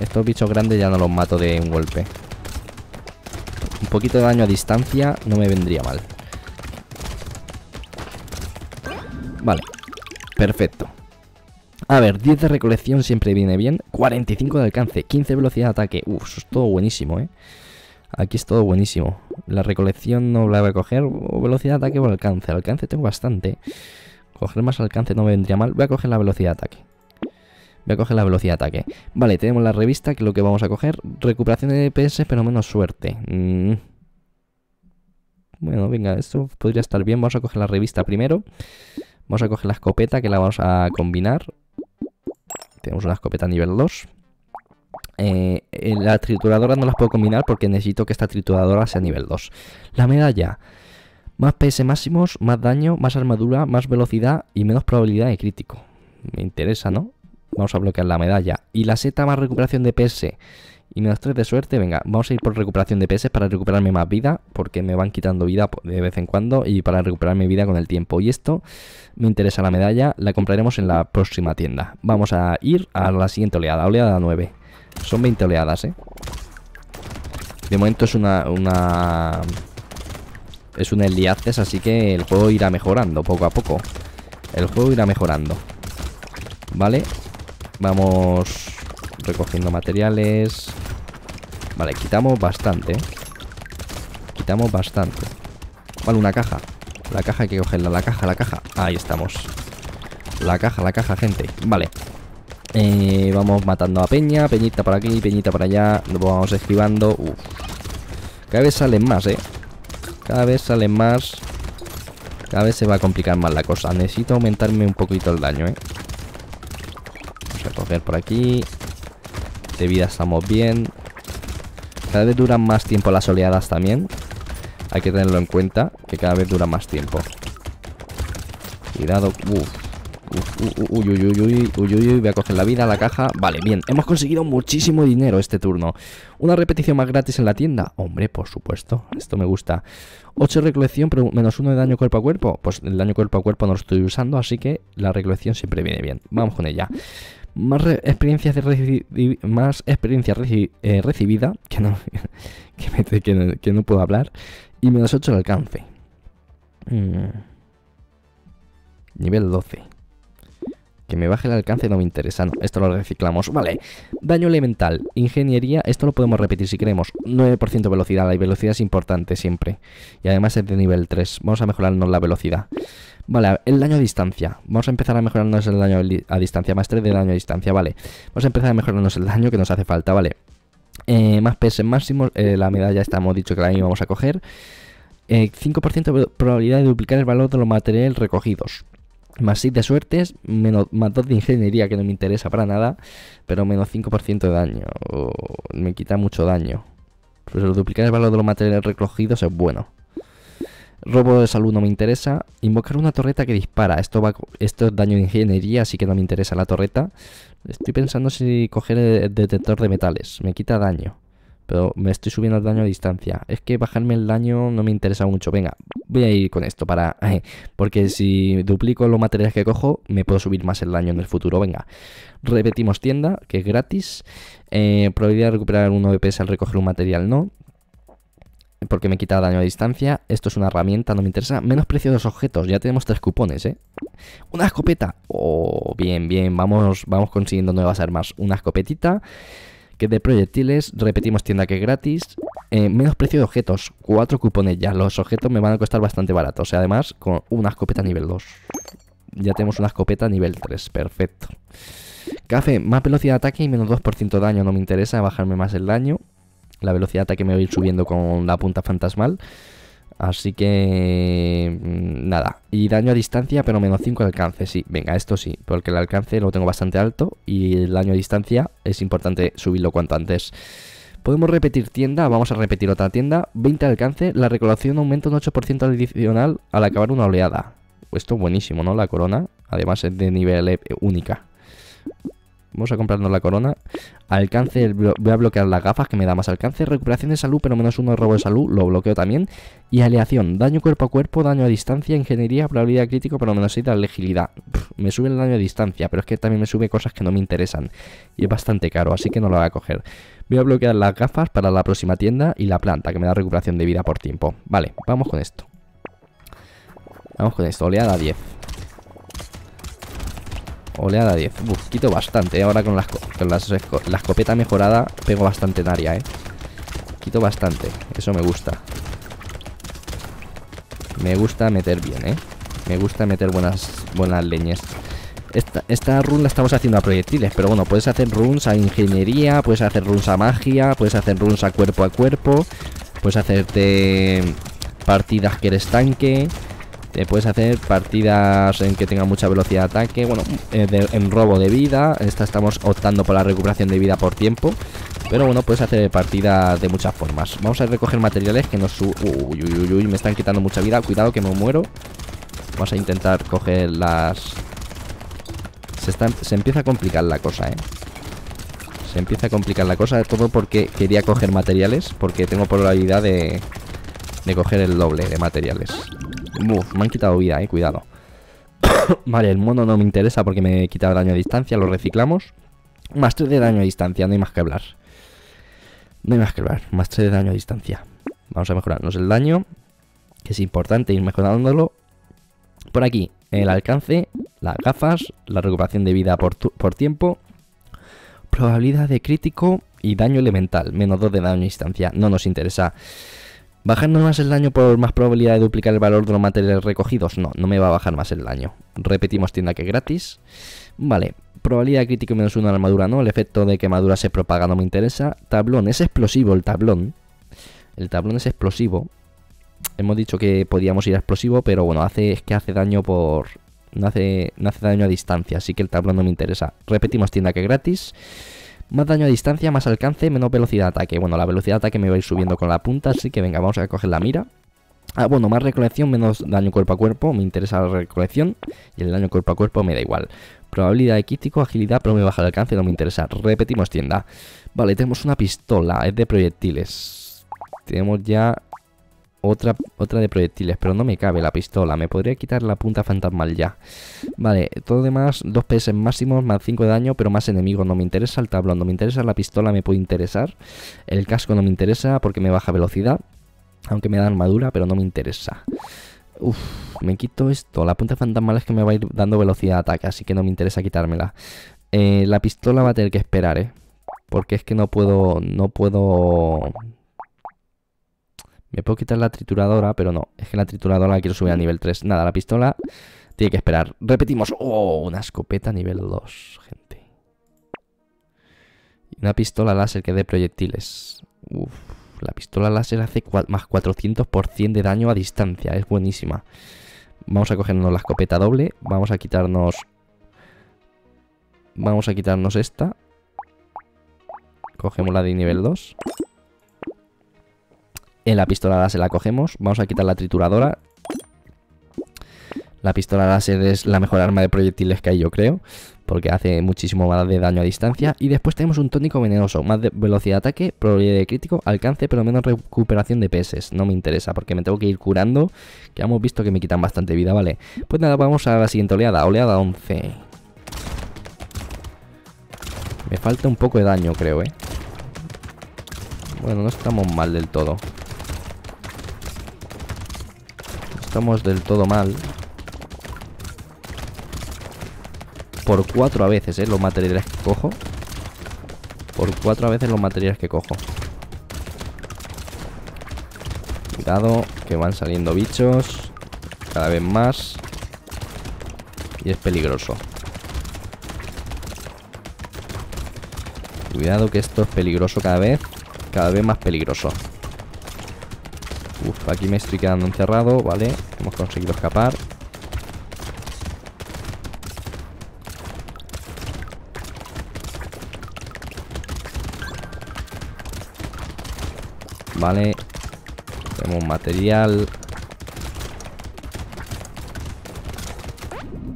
Estos bichos grandes ya no los mato de un golpe Un poquito de daño a distancia no me vendría mal Vale, perfecto a ver, 10 de recolección siempre viene bien. 45 de alcance, 15 de velocidad de ataque. Uf, eso es todo buenísimo, ¿eh? Aquí es todo buenísimo. La recolección no la voy a coger. O velocidad de ataque o alcance. Alcance tengo bastante. Coger más alcance no me vendría mal. Voy a coger la velocidad de ataque. Voy a coger la velocidad de ataque. Vale, tenemos la revista, que es lo que vamos a coger. Recuperación de DPS, pero menos suerte. Mm. Bueno, venga, esto podría estar bien. Vamos a coger la revista primero. Vamos a coger la escopeta, que la vamos a combinar. Tenemos una escopeta nivel 2. Eh, eh, la trituradora no las puedo combinar porque necesito que esta trituradora sea nivel 2. La medalla. Más PS máximos, más daño, más armadura, más velocidad y menos probabilidad de crítico. Me interesa, ¿no? Vamos a bloquear la medalla. Y la seta más recuperación de PS y menos 3 de suerte. Venga, vamos a ir por recuperación de PS para recuperarme más vida, porque me van quitando vida de vez en cuando y para recuperar mi vida con el tiempo. Y esto me interesa la medalla, la compraremos en la próxima tienda. Vamos a ir a la siguiente oleada, oleada 9. Son 20 oleadas, ¿eh? De momento es una es un early así que el juego irá mejorando poco a poco. El juego irá mejorando. Vale, vamos recogiendo materiales. Vale, quitamos bastante. ¿eh? Quitamos bastante. Vale, una caja. La caja hay que cogerla, la caja, la caja. Ahí estamos. La caja, la caja, gente. Vale. Eh, vamos matando a Peña, Peñita para aquí, Peñita para allá. Nos vamos esquivando. Uf. Cada vez salen más, ¿eh? Cada vez sale más. Cada vez se va a complicar más la cosa. Necesito aumentarme un poquito el daño, ¿eh? Vamos a coger por aquí. De vida estamos bien. Cada vez duran más tiempo las oleadas también. Hay que tenerlo en cuenta, que cada vez dura más tiempo. Cuidado. Uf. Uy, uy, uy, uy, uy, uy, voy a coger la vida, la caja Vale, bien, hemos conseguido muchísimo dinero este turno Una repetición más gratis en la tienda Hombre, por supuesto, esto me gusta 8 recolección, pero menos 1 de daño cuerpo a cuerpo Pues el daño cuerpo a cuerpo no lo estoy usando Así que la recolección siempre viene bien Vamos con ella más experiencias de más experiencia eh, recibida que no, que, no, puedo hablar y menos 8 el alcance mm. nivel 12 que me baje el alcance no me interesa, no, esto lo reciclamos. Vale, daño elemental, ingeniería, esto lo podemos repetir si queremos. 9% velocidad, la velocidad es importante siempre. Y además es de nivel 3, vamos a mejorarnos la velocidad. Vale, el daño a distancia. Vamos a empezar a mejorarnos el daño a distancia, más 3 de daño a distancia, vale. Vamos a empezar a mejorarnos el daño que nos hace falta, vale. Eh, más PS máximo, eh, la medalla está, hemos dicho que la vamos a coger. 5% eh, de probabilidad de duplicar el valor de los materiales recogidos. Más 6 de suertes, menos, más 2 de ingeniería, que no me interesa para nada, pero menos 5% de daño. me quita mucho daño. Pero pues duplicar el valor de los materiales recogidos es bueno. Robo de salud no me interesa. Invocar una torreta que dispara. Esto, va, esto es daño de ingeniería, así que no me interesa la torreta. Estoy pensando si coger el detector de metales. Me quita daño pero me estoy subiendo el daño a distancia. Es que bajarme el daño no me interesa mucho. Venga, voy a ir con esto para... Porque si duplico los materiales que cojo, me puedo subir más el daño en el futuro. Venga, repetimos tienda, que es gratis. Eh, probabilidad de recuperar un OPS al recoger un material, no porque me quita daño a distancia. Esto es una herramienta, no me interesa. Menos precio de los objetos, ya tenemos tres cupones, ¿eh? Una escopeta. Oh, bien, bien, vamos, vamos consiguiendo nuevas armas. Una escopetita que de proyectiles, repetimos tienda que gratis, eh, menos precio de objetos, cuatro cupones ya, los objetos me van a costar bastante barato, o sea, además con una escopeta nivel 2. Ya tenemos una escopeta nivel 3, perfecto. Café, más velocidad de ataque y menos 2% de daño, no me interesa bajarme más el daño. La velocidad de ataque me voy a ir subiendo con la punta fantasmal. Así que... Mm, nada. Y daño a distancia, pero menos 5 alcance, sí. Venga, esto sí, porque el alcance lo tengo bastante alto y el daño a distancia es importante subirlo cuanto antes. Podemos repetir tienda, vamos a repetir otra tienda. 20 alcance, la recolección aumenta un 8% adicional al acabar una oleada. Esto buenísimo, ¿no? La corona, además es de nivel eh, única. Vamos a comprarnos la corona. Alcance, voy a bloquear las gafas que me da más alcance. Recuperación de salud, pero menos uno de robo de salud, lo bloqueo también. Y aleación, daño cuerpo a cuerpo, daño a distancia, ingeniería, probabilidad crítico, pero menos 6 de agilidad. me sube el daño a distancia, pero es que también me sube cosas que no me interesan. Y es bastante caro, así que no lo voy a coger. Voy a bloquear las gafas para la próxima tienda y la planta, que me da recuperación de vida por tiempo. Vale, vamos con esto. Vamos con esto, oleada 10. Oleada 10. Uf, quito bastante. Eh, ahora con, las, la escopeta mejorada pego bastante en área, ¿eh? Quito bastante. Eso me gusta. Me gusta meter bien, ¿eh? Me gusta meter buenas, buenas leñas. Esta, esta run la estamos haciendo a proyectiles, pero bueno, puedes hacer runs a ingeniería, puedes hacer runs a magia, puedes hacer runs a cuerpo a cuerpo, puedes hacerte partidas que eres tanque, te puedes hacer partidas en que tenga mucha velocidad de ataque, bueno, eh, en robo de vida. Esta estamos optando por la recuperación de vida por tiempo. Pero bueno, puedes hacer partidas de muchas formas. Vamos a recoger materiales que nos... Uy, uy, uy, me están quitando mucha vida. Cuidado que me muero. Vamos a intentar coger las... Se, empieza a complicar la cosa, ¿eh? se empieza a complicar la cosa. Todo porque quería coger materiales, porque tengo probabilidad de, de coger el doble de materiales me han quitado vida, eh, cuidado Vale, el mono no me interesa porque me he quitado daño a distancia Lo reciclamos Más 3 de daño a distancia, no hay más que hablar No hay más que hablar Más 3 de daño a distancia Vamos a mejorarnos el daño Que es importante ir mejorándolo Por aquí, el alcance Las gafas, la recuperación de vida por, por tiempo Probabilidad de crítico y daño elemental Menos 2 de daño a distancia No nos interesa Bajarnos más el daño por más probabilidad de duplicar el valor de los materiales recogidos. No, no me va a bajar más el daño. Repetimos tienda que gratis. Vale, probabilidad crítica crítico menos una armadura, ¿no? El efecto de quemadura se propaga no me interesa. Tablón, es explosivo el tablón. El tablón es explosivo. Hemos dicho que podíamos ir a explosivo, pero bueno, hace, es que hace daño por... No hace, no hace daño a distancia, así que el tablón no me interesa. Repetimos tienda que gratis. Más daño a distancia, más alcance, menos velocidad de ataque. Bueno, la velocidad de ataque me va a ir subiendo con la punta, así que venga, vamos a coger la mira. Ah, bueno, más recolección, menos daño cuerpo a cuerpo. Me interesa la recolección y el daño cuerpo a cuerpo me da igual. Probabilidad de quítico, agilidad, pero me baja el alcance, no me interesa. Repetimos tienda. Vale, tenemos una pistola, es de proyectiles. Tenemos ya otra, otra de proyectiles, pero no me cabe la pistola. Me podría quitar la punta fantasmal ya. Vale, todo lo demás, Dos PS máximos, más 5 de daño, pero más enemigos. No me interesa el tablón, no me interesa la pistola, me puede interesar. El casco no me interesa porque me baja velocidad. Aunque me da armadura, pero no me interesa. Uf, me quito esto. La punta fantasmal es que me va a ir dando velocidad de ataque, así que no me interesa quitármela. Eh, la pistola va a tener que esperar, ¿eh? Porque es que no puedo... No puedo me puedo quitar la trituradora, pero no. Es que la trituradora la quiero subir a nivel 3. Nada, la pistola tiene que esperar. Repetimos. ¡Oh! Una escopeta nivel 2, gente. Una pistola láser que dé proyectiles. Uf. La pistola láser hace más 400% de daño a distancia. Es buenísima. Vamos a cogernos la escopeta doble. Vamos a quitarnos... Vamos a quitarnos esta. Cogemos la de nivel 2. En la pistola láser la cogemos. Vamos a quitar la trituradora. La pistola láser es la mejor arma de proyectiles que hay, yo creo. Porque hace muchísimo más de daño a distancia. Y después tenemos un tónico venenoso. Más de velocidad de ataque, probabilidad de crítico, alcance, pero menos recuperación de peces. No me interesa, porque me tengo que ir curando. Que hemos visto que me quitan bastante vida, ¿vale? Pues nada, vamos a la siguiente oleada. Oleada 11. Me falta un poco de daño, creo, ¿eh? Bueno, no estamos mal del todo. estamos del todo mal. Por cuatro a veces, ¿eh? Los materiales que cojo. Por cuatro a veces los materiales que cojo. Cuidado, que van saliendo bichos. Cada vez más. Y es peligroso. Cuidado que esto es peligroso cada vez. Cada vez más peligroso. Uf, aquí me estoy quedando encerrado, vale. Hemos conseguido escapar. Vale. Tenemos material.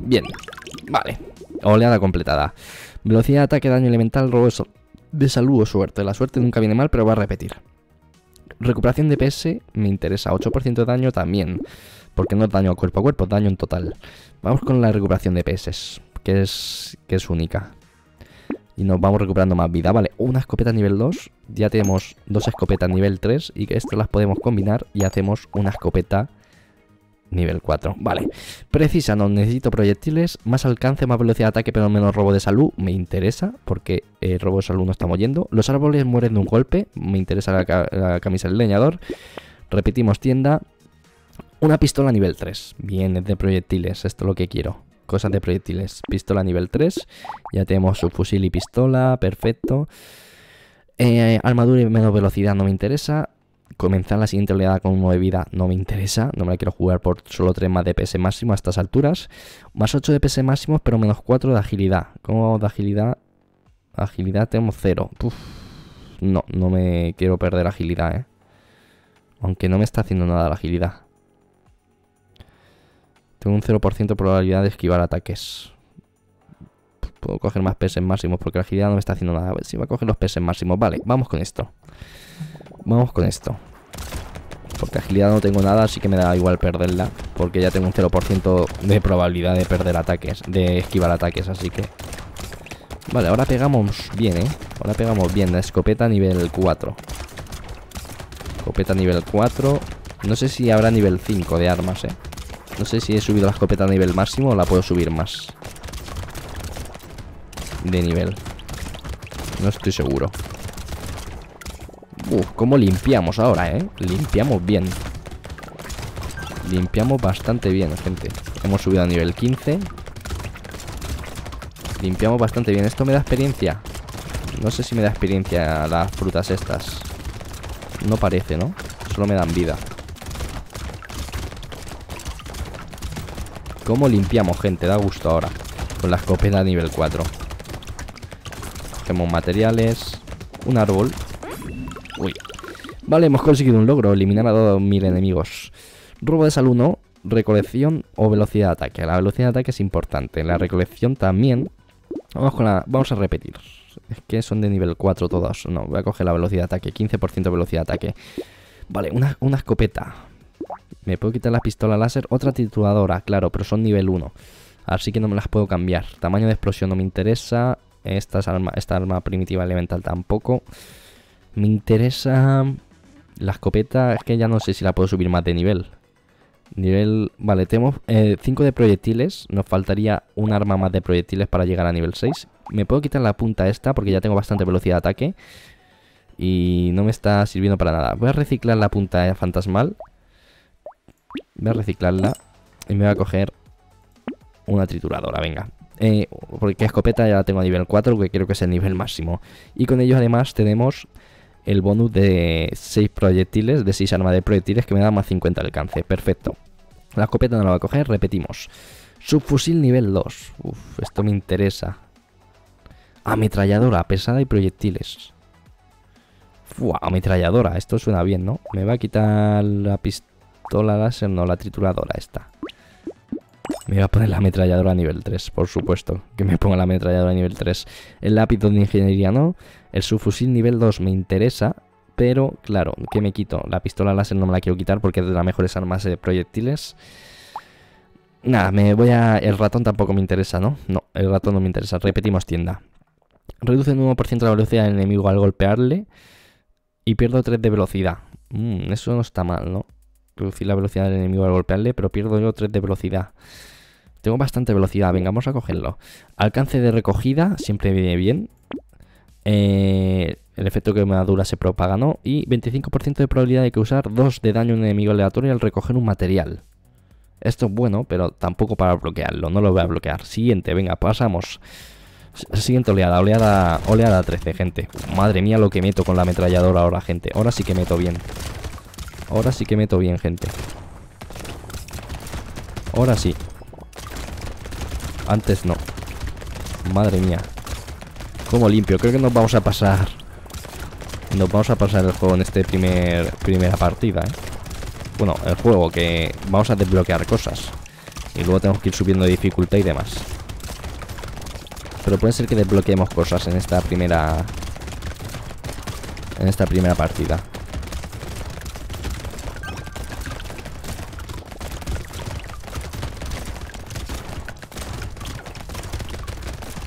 Bien. Vale. Oleada completada. Velocidad, de ataque, daño elemental, robo de salud o suerte. La suerte nunca viene mal, pero va a repetir. Recuperación de PS me interesa. 8% de daño también. Porque no es daño cuerpo a cuerpo, daño en total. Vamos con la recuperación de PS, que es, que es única. Y nos vamos recuperando más vida. Vale, una escopeta nivel 2. Ya tenemos dos escopetas nivel 3. Y estas las podemos combinar y hacemos una escopeta Nivel 4, vale. Precisa, no necesito proyectiles, más alcance, más velocidad de ataque, pero menos robo de salud. Me interesa, porque eh, robo de salud no estamos yendo. Los árboles mueren de un golpe, me interesa la, camisa del leñador. Repetimos tienda. Una pistola nivel 3. Bien, es de proyectiles, esto es lo que quiero. Cosas de proyectiles. Pistola nivel 3. Ya tenemos su fusil y pistola, perfecto. Eh, armadura y menos velocidad no me interesa comenzar la siguiente oleada con uno de vida no me interesa, no me la quiero jugar por solo 3 más de PS máximo a estas alturas. Más 8 de PS máximo, pero menos 4 de agilidad. ¿Cómo vamos de agilidad? Agilidad tenemos 0. no, no me quiero perder agilidad, ¿eh? Aunque no me está haciendo nada la agilidad. Tengo un 0% de probabilidad de esquivar ataques. Puedo coger más PS máximos porque la agilidad no me está haciendo nada. A ver si va a coger los PS máximos. Vale, vamos con esto. Vamos con esto. Porque agilidad no tengo nada, así que me da igual perderla. Porque ya tengo un 0% de probabilidad de perder ataques, de esquivar ataques, así que... Vale, ahora pegamos bien, ¿eh? Ahora pegamos bien la escopeta nivel 4. Escopeta nivel 4. No sé si habrá nivel 5 de armas, ¿eh? No sé si he subido la escopeta a nivel máximo o la puedo subir más. De nivel. No estoy seguro. Como cómo limpiamos ahora, ¿eh? Limpiamos bien Limpiamos bastante bien, gente Hemos subido a nivel 15 Limpiamos bastante bien Esto me da experiencia No sé si me da experiencia las frutas estas No parece, ¿no? Solo me dan vida Cómo limpiamos, gente Da gusto ahora Con la escopeta nivel 4 Tenemos materiales Un árbol Vale, hemos conseguido un logro, eliminar a 2000 enemigos. Robo de salud no, recolección o velocidad de ataque. La velocidad de ataque es importante, la recolección también. Vamos, con la, vamos a repetir. Es que son de nivel 4 todas. No, voy a coger la velocidad de ataque, 15% velocidad de ataque. Vale, una, escopeta. Me puedo quitar la pistola láser, otra tituladora, claro, pero son nivel 1. Así que no me las puedo cambiar. Tamaño de explosión no me interesa. arma, esta arma primitiva elemental tampoco. Me interesa la escopeta es que ya no sé si la puedo subir más de nivel. Nivel... Vale, tenemos 5 eh, de proyectiles. Nos faltaría un arma más de proyectiles para llegar a nivel 6. Me puedo quitar la punta esta porque ya tengo bastante velocidad de ataque. Y no me está sirviendo para nada. Voy a reciclar la punta de eh, fantasmal. Voy a reciclarla. Y me voy a coger una trituradora, venga. Eh, porque escopeta ya la tengo a nivel 4, que creo que es el nivel máximo. Y con ellos además tenemos el bonus de 6 proyectiles, de 6 armas de proyectiles que me da más 50 de alcance. Perfecto. La escopeta no la va a coger, repetimos. Subfusil nivel 2. Uf, esto me interesa. Ametralladora, pesada y proyectiles. Fua, ametralladora, esto suena bien, ¿no? Me va a quitar la pistola láser, no, la trituradora esta. Me voy a poner la ametralladora a nivel 3, por supuesto. Que me ponga la ametralladora a nivel 3. El lápiz de ingeniería no. El subfusil nivel 2 me interesa. Pero, claro, ¿qué me quito? La pistola láser no me la quiero quitar porque es de las mejores armas de proyectiles. Nada, me voy a... El ratón tampoco me interesa, ¿no? No, el ratón no me interesa. Repetimos tienda. Reduce un 1% la velocidad del enemigo al golpearle. Y pierdo 3 de velocidad. mmm, eso no está mal, ¿no? Reducir la velocidad del enemigo al golpearle, pero pierdo yo 3 de velocidad. Tengo bastante velocidad, venga, vamos a cogerlo. Alcance de recogida, siempre viene bien. Eh, el efecto que dura se propaga, ¿no? Y 25% de probabilidad de causar 2 de daño a un enemigo aleatorio al recoger un material. Esto es bueno, pero tampoco para bloquearlo. No lo voy a bloquear. Siguiente, venga, pasamos. Siguiente oleada, oleada, oleada 13, gente. Madre mía lo que meto con la ametralladora ahora, gente. Ahora sí que meto bien. Ahora sí que meto bien, gente. Ahora sí. Antes no. Madre mía. Como limpio. Creo que nos vamos a pasar... Nos vamos a pasar el juego en este primer primera partida, ¿eh? Bueno, el juego, que vamos a desbloquear cosas. Y luego tenemos que ir subiendo dificultad y demás. Pero puede ser que desbloqueemos cosas en esta primera... En esta primera partida.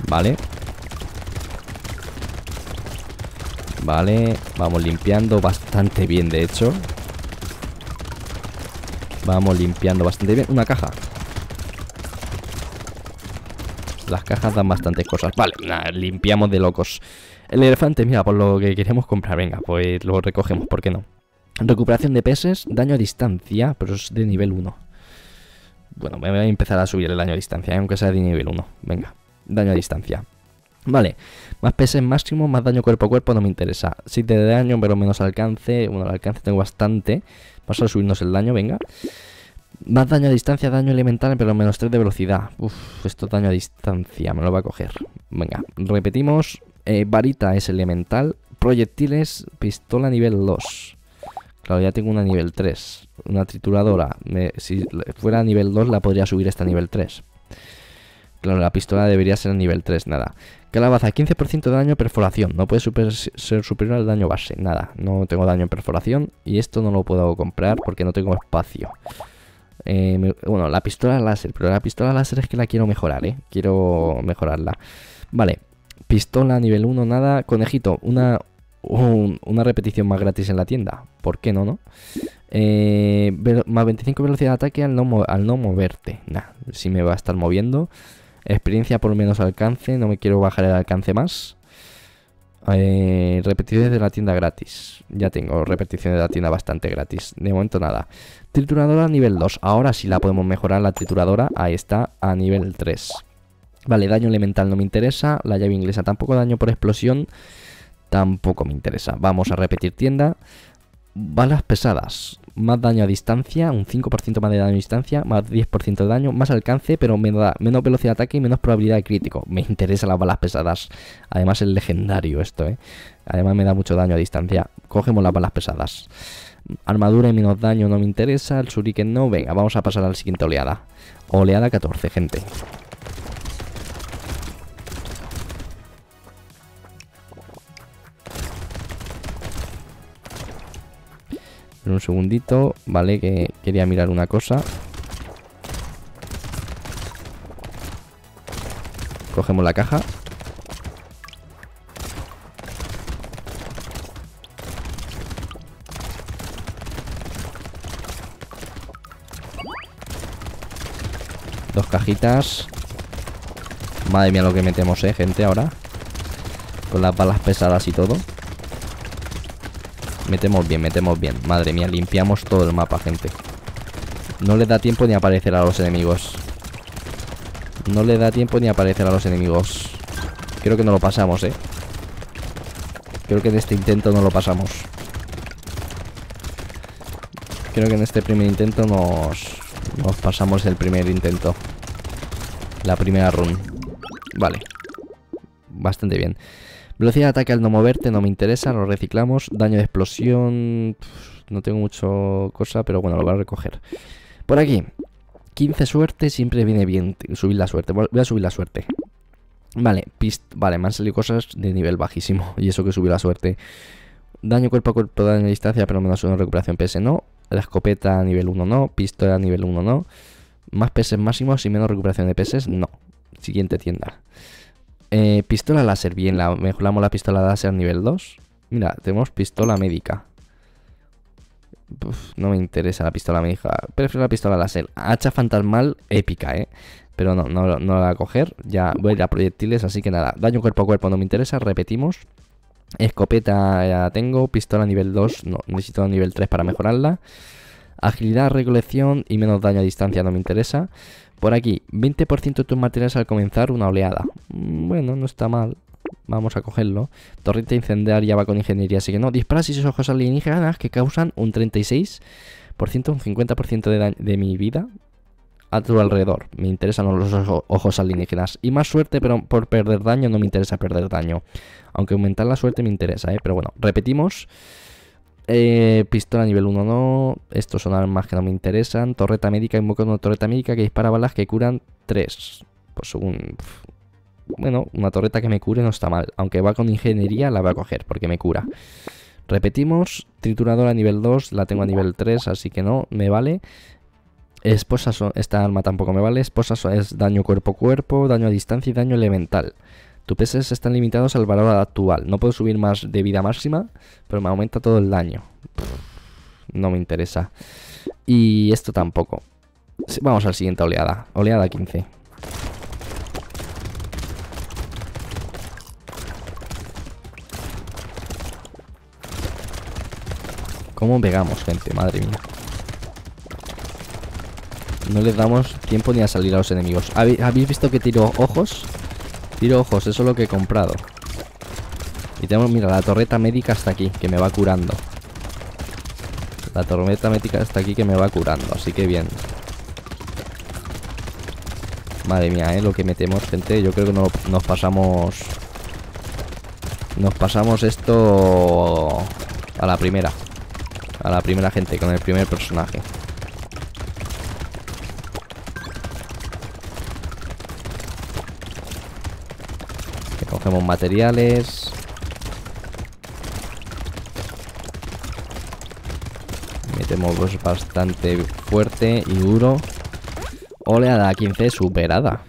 Vale Vale, vamos limpiando bastante bien, de hecho Vamos limpiando bastante bien Una caja Las cajas dan bastantes cosas Vale, nada, limpiamos de locos El elefante, mira, por lo que queremos comprar Venga, pues lo recogemos, ¿por qué no? Recuperación de peces, daño a distancia Pero es de nivel 1 Bueno, voy a empezar a subir el daño a distancia ¿eh? Aunque sea de nivel 1, venga daño a distancia. Vale, más PS máximo, más daño cuerpo a cuerpo no me interesa. 7 de daño, pero menos alcance. Bueno, el alcance tengo bastante. Vamos a subirnos el daño, venga. Más daño a distancia, daño elemental, pero menos 3 de velocidad. Uf, esto daño a distancia, me lo va a coger. Venga, repetimos. Eh, varita es elemental. Proyectiles, pistola nivel 2. Claro, ya tengo una nivel 3. Una trituradora. si fuera nivel 2 la podría subir hasta nivel 3. Claro, la pistola debería ser a nivel 3, nada. Calabaza, 15% de daño perforación. No puede ser superior al daño base, nada. No tengo daño en perforación y esto no lo puedo comprar porque no tengo espacio. Eh, bueno, la pistola láser, pero la pistola láser es que la quiero mejorar, ¿eh? Quiero mejorarla. Vale, pistola a nivel 1, nada. Conejito, una, una repetición más gratis en la tienda. ¿Por qué no, no? Eh, más 25 velocidad de ataque al no, al no moverte. Nada, si me va a estar moviendo. Experiencia por menos alcance, no me quiero bajar el alcance más. Eh, repeticiones de la tienda gratis. Ya tengo repeticiones de la tienda bastante gratis. De momento nada. Trituradora nivel 2. Ahora sí la podemos mejorar la trituradora. Ahí está, a nivel 3. Vale, daño elemental no me interesa. La llave inglesa tampoco. Daño por explosión tampoco me interesa. Vamos a repetir tienda. Balas pesadas más daño a distancia, un 5% más de daño a distancia, más 10% de daño, más alcance, pero me da menos velocidad de ataque y menos probabilidad de crítico. Me interesan las balas pesadas. Además es legendario esto, ¿eh? Además me da mucho daño a distancia. Cogemos las balas pesadas. Armadura y menos daño no me interesa. El shuriken no. Venga, vamos a pasar a la siguiente oleada. Oleada 14, gente. un segundito, vale, que quería mirar una cosa. Cogemos la caja. Dos cajitas. Madre mía lo que metemos, eh, gente, ahora. Con las balas pesadas y todo. Metemos bien, metemos bien. Madre mía, limpiamos todo el mapa, gente. No le da tiempo ni aparecer a los enemigos. No le da tiempo ni aparecer a los enemigos. Creo que no lo pasamos, ¿eh? Creo que en este intento no lo pasamos. Creo que en este primer intento nos, nos pasamos el primer intento. La primera run. Vale. Bastante bien. Velocidad de ataque al no moverte, no me interesa, lo reciclamos. Daño de explosión, no tengo mucho cosa, pero bueno, lo voy a recoger. Por aquí, 15 suerte, siempre viene bien subir la suerte. Voy a subir la suerte. Vale, vale, me han salido cosas de nivel bajísimo. Y eso que subió la suerte. Daño cuerpo a cuerpo, daño a distancia, pero menos una recuperación PS no. La escopeta a nivel 1 no. Pistola nivel 1 no. Más PS máximos y menos recuperación de PS no. Siguiente tienda. Eh, pistola láser, bien, la, mejoramos la pistola láser nivel 2. Mira, tenemos pistola médica. no me interesa la pistola médica. Prefiero la pistola láser. Hacha fantasmal épica, ¿eh? Pero no, no, no la voy a coger. Ya voy a ir a proyectiles, así que nada. Daño cuerpo a cuerpo no me interesa, repetimos. Escopeta ya tengo, pistola nivel 2, no, necesito nivel 3 para mejorarla. Agilidad, recolección y menos daño a distancia no me interesa. Por aquí, 20% de tus materiales al comenzar una oleada. Mm, bueno, no está mal. Vamos a cogerlo. incendiar incendiaria va con ingeniería, así que no. Disparas esos ojos alienígenas que causan un 36%, un 50% de, de mi vida a tu alrededor. Me interesan los ojos alienígenas. Y más suerte, pero por perder daño no me interesa perder daño. Aunque aumentar la suerte me interesa, ¿eh? Pero bueno, repetimos. Eh, pistola nivel 1 no. Estos son armas que no me interesan. Torreta médica. Invoca una torreta médica que dispara balas que curan 3. Pues un... Bueno, una torreta que me cure no está mal. Aunque va con ingeniería, la voy a coger porque me cura. Repetimos, trituradora nivel 2, la tengo a nivel 3, así que no, me vale. Esposa, esta arma tampoco me vale. Esposa es daño cuerpo a cuerpo, daño a distancia y daño elemental. Tus PS están limitados al valor actual. No puedo subir más de vida máxima, pero me aumenta todo el daño. no me interesa. Y esto tampoco. Vamos a la siguiente oleada. Oleada 15. ¿Cómo pegamos, gente? Madre mía. No les damos tiempo ni a salir a los enemigos. ¿Habéis visto que tiro ojos? Tiro ojos, eso es lo que he comprado. Y tenemos, mira, la torreta médica está aquí, que me va curando. La torreta médica está aquí que me va curando, así que bien. Madre mía, ¿eh? lo que metemos, gente. Yo creo que nos pasamos... Nos pasamos esto a la primera. A la primera gente, con el primer personaje. materiales. Metemos bastante fuerte y duro. Oleada 15 superada.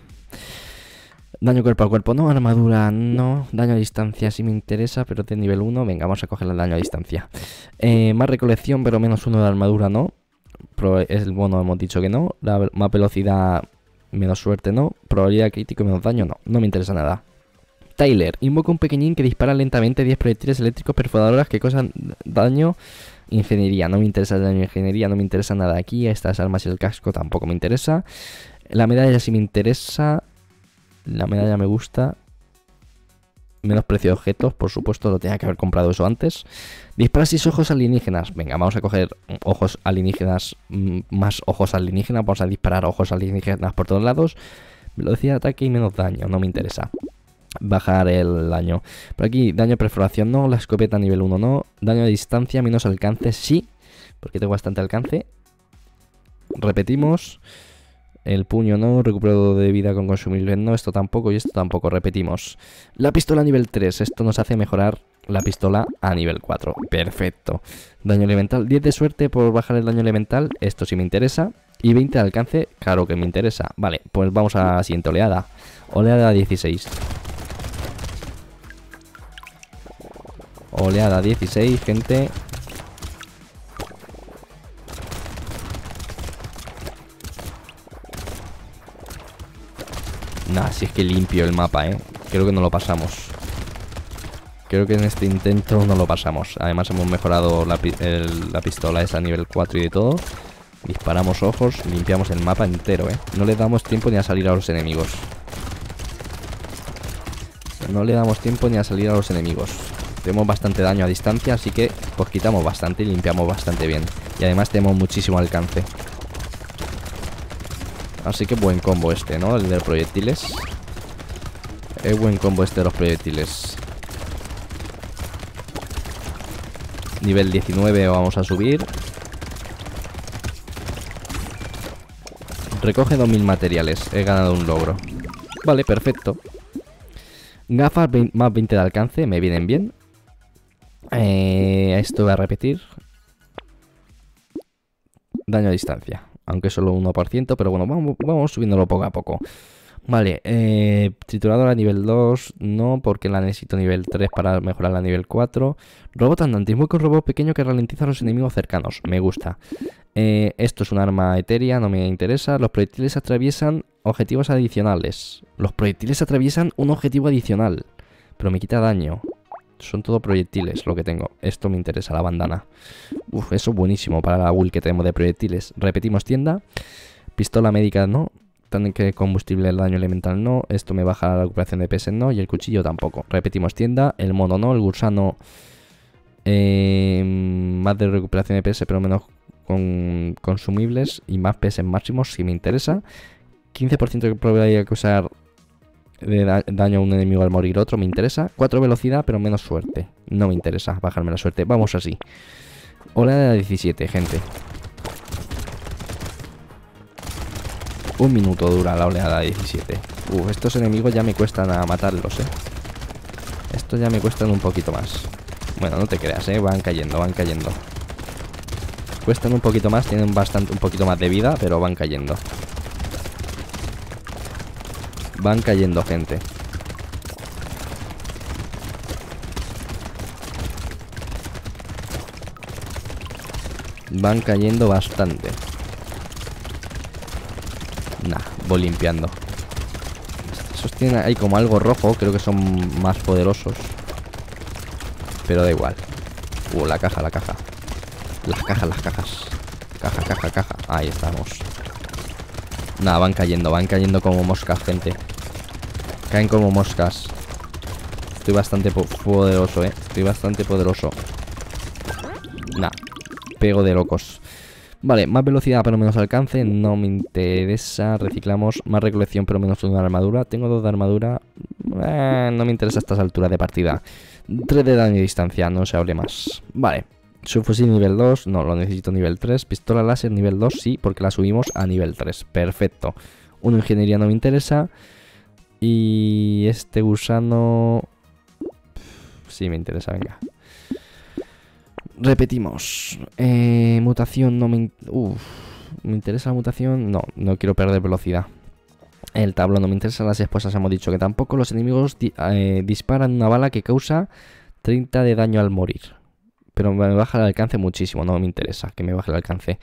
Daño cuerpo a cuerpo, no. Armadura, no. Daño a distancia Si me interesa, pero de nivel 1. Venga, vamos a coger el daño a distancia. Eh, más recolección, pero menos uno de armadura, no. es bueno, hemos dicho que no. más velocidad, menos suerte, no. Probabilidad crítico, menos daño, no. No me interesa nada. Tyler invoca un pequeñín que dispara lentamente 10 proyectiles eléctricos perforadoras que causan daño. Ingeniería, no me interesa el daño ingeniería, no me interesa nada aquí. Estas armas y el casco tampoco me interesa. La medalla sí me interesa. La medalla me gusta. Menos precio de objetos, por supuesto, lo tenía que haber comprado eso antes. Dispara 6 ojos alienígenas. Venga, vamos a coger ojos alienígenas, mm, más ojos alienígenas. Vamos a disparar ojos alienígenas por todos lados. Velocidad de ataque y menos daño, no me interesa bajar el daño. Por aquí, daño de perforación no, la escopeta a nivel 1 no, daño a distancia, menos alcance sí, porque tengo bastante alcance. Repetimos, el puño no, Recupero de vida con consumir no, esto tampoco y esto tampoco, repetimos. La pistola a nivel 3, esto nos hace mejorar la pistola a nivel 4, perfecto. Daño elemental, 10 de suerte por bajar el daño elemental, esto sí me interesa. Y 20 de alcance, claro que me interesa. Vale, pues vamos a la siguiente oleada. Oleada 16. Oleada 16, gente. Nah, si es que limpio el mapa, ¿eh? Creo que no lo pasamos. Creo que en este intento no lo pasamos. Además hemos mejorado la, pistola esa a nivel 4 y de todo. Disparamos ojos, limpiamos el mapa entero, ¿eh? No le damos tiempo ni a salir a los enemigos. No le damos tiempo ni a salir a los enemigos. Tenemos bastante daño a distancia, así que pues quitamos bastante y limpiamos bastante bien. Y además tenemos muchísimo alcance. Así que buen combo este, ¿no? El de proyectiles. Es buen combo este de los proyectiles. Nivel 19 vamos a subir. Recoge 2000 materiales. He ganado un logro. Vale, perfecto. Gafas más 20 de alcance, me vienen bien. Eh, esto va a repetir. Daño a distancia. Aunque solo 1%, pero bueno, vamos, subiéndolo poco a poco. Vale, eh, a nivel 2, no, porque la necesito nivel 3 para mejorarla a nivel 4. Robot andante, muy con robot pequeño que ralentiza a los enemigos cercanos, me gusta. Eh, esto es un arma etérea, no me interesa. Los proyectiles atraviesan objetivos adicionales. Los proyectiles atraviesan un objetivo adicional, pero me quita daño. Son todo proyectiles lo que tengo. Esto me interesa, la bandana. Uf, eso buenísimo para la build que tenemos de proyectiles. Repetimos tienda. Pistola médica no. también que combustible el daño elemental no. Esto me baja la recuperación de PS no. Y el cuchillo tampoco. Repetimos tienda. El mono no. El gusano. Em, más de recuperación de PS, pero menos con consumibles. Y más PS máximo si me interesa. 15% de probabilidad que usar de daño a un enemigo al morir otro, me interesa. Cuatro velocidad, pero menos suerte. No me interesa bajarme la suerte. Vamos así. Oleada 17, gente. Un minuto dura la oleada 17. estos enemigos ya me cuestan a matarlos, eh. Estos ya me cuestan un poquito más. Bueno, no te creas, eh. Van cayendo, van cayendo. Cuestan un poquito más, tienen bastante un poquito más de vida, pero van cayendo van cayendo gente. Van cayendo bastante. Nah, voy limpiando. Esos tienen ahí como algo rojo, creo que son más poderosos. Pero da igual. Uh, la caja, la caja. Las cajas, las cajas. Caja, caja, caja. Ahí estamos. Nada, van cayendo, van cayendo como mosca gente. Caen como moscas Estoy bastante poderoso, eh Estoy bastante poderoso Nah, pego de locos Vale, más velocidad pero menos alcance No me interesa Reciclamos más recolección pero menos una armadura Tengo dos de armadura eh, No me interesa a estas alturas de partida tres de daño y distancia, no se hable más Vale, subfusil nivel 2 No, lo necesito nivel 3 Pistola láser nivel 2, sí, porque la subimos a nivel 3 Perfecto Una ingeniería no me interesa y este gusano... Sí, me interesa, venga. Repetimos. Eh, mutación no me... ¿Me interesa la mutación? No, no quiero perder velocidad. El tablo no me interesa, las esposas hemos dicho que tampoco. Los enemigos eh, disparan una bala que causa 30 de daño al morir. Pero me baja el alcance muchísimo, no me interesa que me baje el alcance.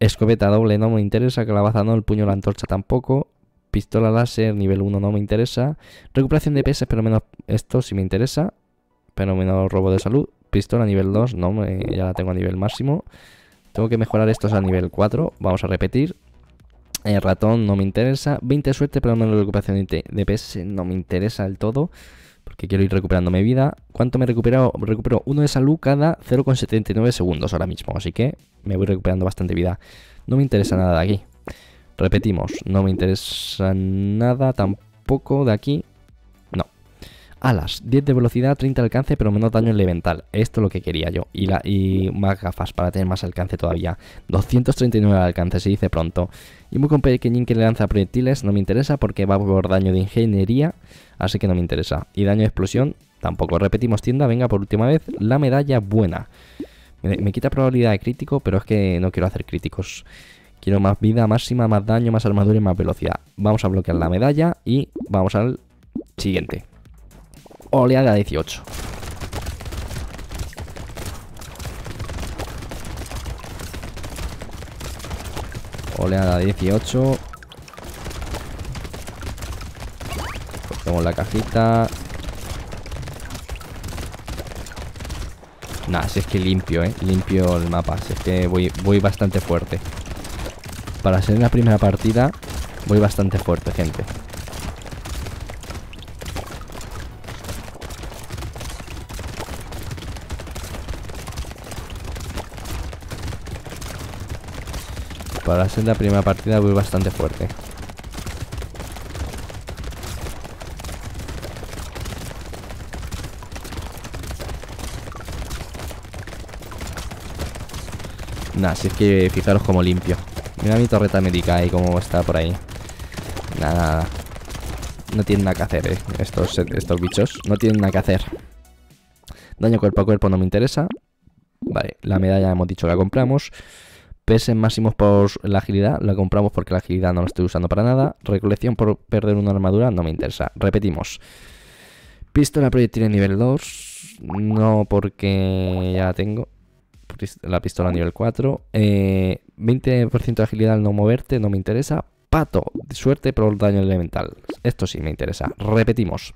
Escopeta doble no me interesa, que la calabaza no, el puño la antorcha tampoco. Pistola láser, nivel 1 no me interesa. Recuperación de PS, pero menos esto sí me interesa. Pero menos robo de salud. Pistola nivel 2, no, ya la tengo a nivel máximo. Tengo que mejorar estos a nivel 4. Vamos a repetir. El ratón no me interesa. 20 de suerte, pero menos recuperación de PS no me interesa del todo. Porque quiero ir recuperando mi vida. ¿Cuánto me he recuperado? Recupero 1 de salud cada 0,79 segundos ahora mismo. Así que me voy recuperando bastante vida. No me interesa nada de aquí. Repetimos, no me interesa nada tampoco de aquí. No. Alas, 10 de velocidad, 30 de alcance, pero menos daño elemental. Esto es lo que quería yo. Y, la, y más gafas para tener más alcance todavía. 239 de alcance, se dice pronto. Y muy con pequeñín que le lanza proyectiles, no me interesa porque va por daño de ingeniería, así que no me interesa. Y daño de explosión, tampoco. Repetimos tienda, venga por última vez, la medalla buena. me quita probabilidad de crítico, pero es que no quiero hacer críticos. Quiero más vida máxima, más daño, más armadura y más velocidad. Vamos a bloquear la medalla y vamos al siguiente. Oleada 18. Oleada 18. Cogemos la cajita. Nada, si es que limpio, eh. Limpio el mapa. Si es que voy, voy bastante fuerte. Para hacer la primera partida voy bastante fuerte, gente. Para hacer la primera partida voy bastante fuerte. Nah, si es que fijaros como limpio. Mira mi torreta médica ahí como está por ahí. Nada, No tienen nada que hacer, eh. Estos, estos bichos. No tienen nada que hacer. Daño cuerpo a cuerpo no me interesa. Vale, la medalla hemos dicho que la compramos. Pese máximos por la agilidad, la compramos porque la agilidad no la estoy usando para nada. Recolección por perder una armadura, no me interesa. Repetimos. Pistola proyectil en nivel 2, no porque ya la tengo la pistola nivel 4. 20% eh, de agilidad al no moverte, no me interesa. Pato, suerte por daño elemental. Esto sí me interesa. Repetimos.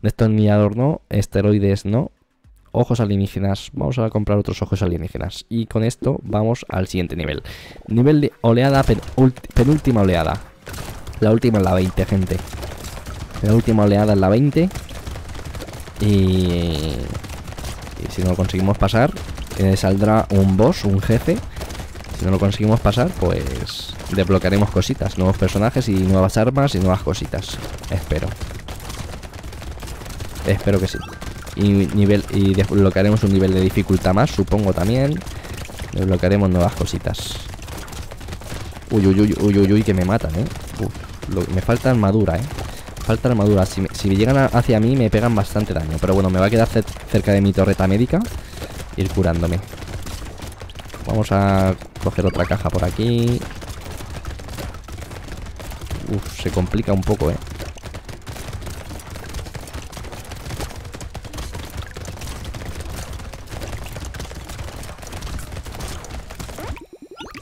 Destornillador no, esteroides no, ojos alienígenas. Vamos a comprar otros ojos alienígenas. Y con esto vamos al siguiente nivel. Nivel de oleada, penúltima oleada. La última es la 20, gente. La última oleada es la 20. Y... y si no conseguimos pasar, saldrá un boss, un jefe. Si no lo conseguimos pasar, pues desbloquearemos cositas, nuevos personajes y nuevas armas y nuevas cositas. Espero. Espero que sí. Y, nivel, y desbloquearemos un nivel de dificultad más, supongo también. Desbloquearemos nuevas cositas. Uy, uy, uy, uy, uy, que me matan, ¿eh? me falta armadura, ¿eh? Falta armadura. Si, me, llegan hacia mí me pegan bastante daño. Pero bueno, me va a quedar cerca de mi torreta médica ir curándome. Vamos a coger otra caja por aquí. Uf, se complica un poco, ¿eh?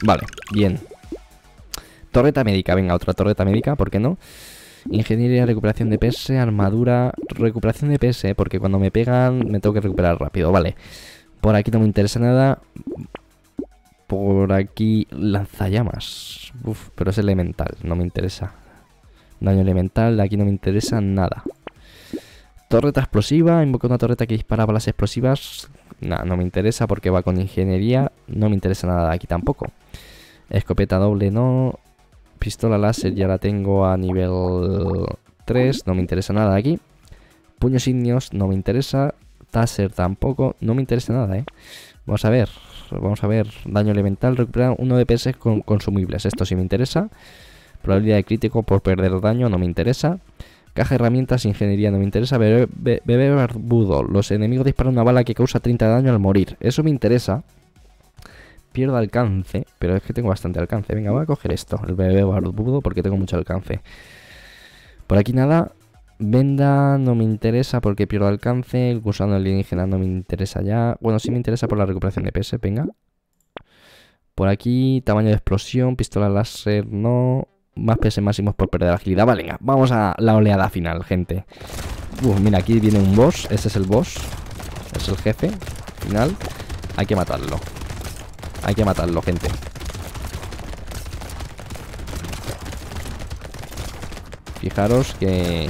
Vale, bien. Torreta médica, venga, otra torreta médica, ¿por qué no? Ingeniería, recuperación de PS, armadura, recuperación de PS, porque cuando me pegan me tengo que recuperar rápido, vale. Por aquí no me interesa nada. Por aquí lanzallamas. Uf, pero es elemental, no me interesa. Daño elemental, aquí no me interesa nada. Torreta explosiva, invoca una torreta que dispara balas explosivas. no me interesa porque va con ingeniería. No me interesa nada aquí tampoco. Escopeta doble no. Pistola láser ya la tengo a nivel 3. No me interesa nada aquí. Puños ignios, no me interesa. Taser tampoco. No me interesa nada, ¿eh? Vamos a ver. Vamos a ver. Daño elemental. Recuperar uno de PS con consumibles. Esto sí me interesa. Probabilidad de crítico por perder daño. No me interesa. Caja de herramientas. Ingeniería. No me interesa. Bebé, bebé barbudo. Los enemigos disparan una bala que causa 30 de daño al morir. Eso me interesa. Pierdo alcance. Pero es que tengo bastante alcance. Venga, voy a coger esto. El bebé barbudo porque tengo mucho alcance. Por aquí nada. Venda no me interesa porque pierdo alcance. El gusano alienígena no me interesa ya. Bueno, sí me interesa por la recuperación de PS, venga. Por aquí, tamaño de explosión, pistola láser, no. Más PS máximos por perder agilidad. Vale, venga, vamos a la oleada final, gente. Uh, mira, aquí viene un boss. Ese es el boss. Es el jefe final. Hay que matarlo. Hay que matarlo, gente. Fijaros que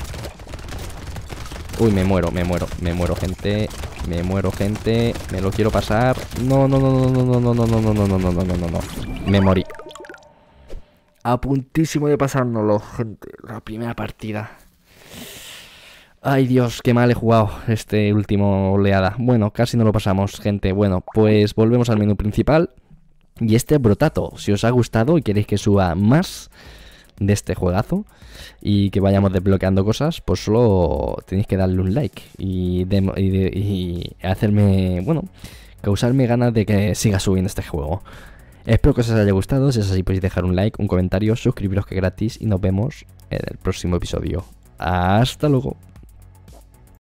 Uy, me muero, me muero, me muero, gente. Me muero, gente. Me lo quiero pasar. No, no, no, no, no, no, no, no, no, no, no, no, no, no, no, Me morí. A puntísimo de pasárnoslo, gente. La primera partida. Ay Dios, qué mal he jugado este último oleada. Bueno, casi no lo pasamos, gente. Bueno, pues volvemos al menú principal. Y este brotato, si os ha gustado y queréis que suba más, de este juegazo y que vayamos desbloqueando cosas, pues solo tenéis que darle un like y, hacerme, bueno, causarme ganas de que siga subiendo este juego. Espero que os haya gustado, si es así podéis dejar un like, un comentario, suscribiros que es gratis y nos vemos en el próximo episodio. Hasta luego.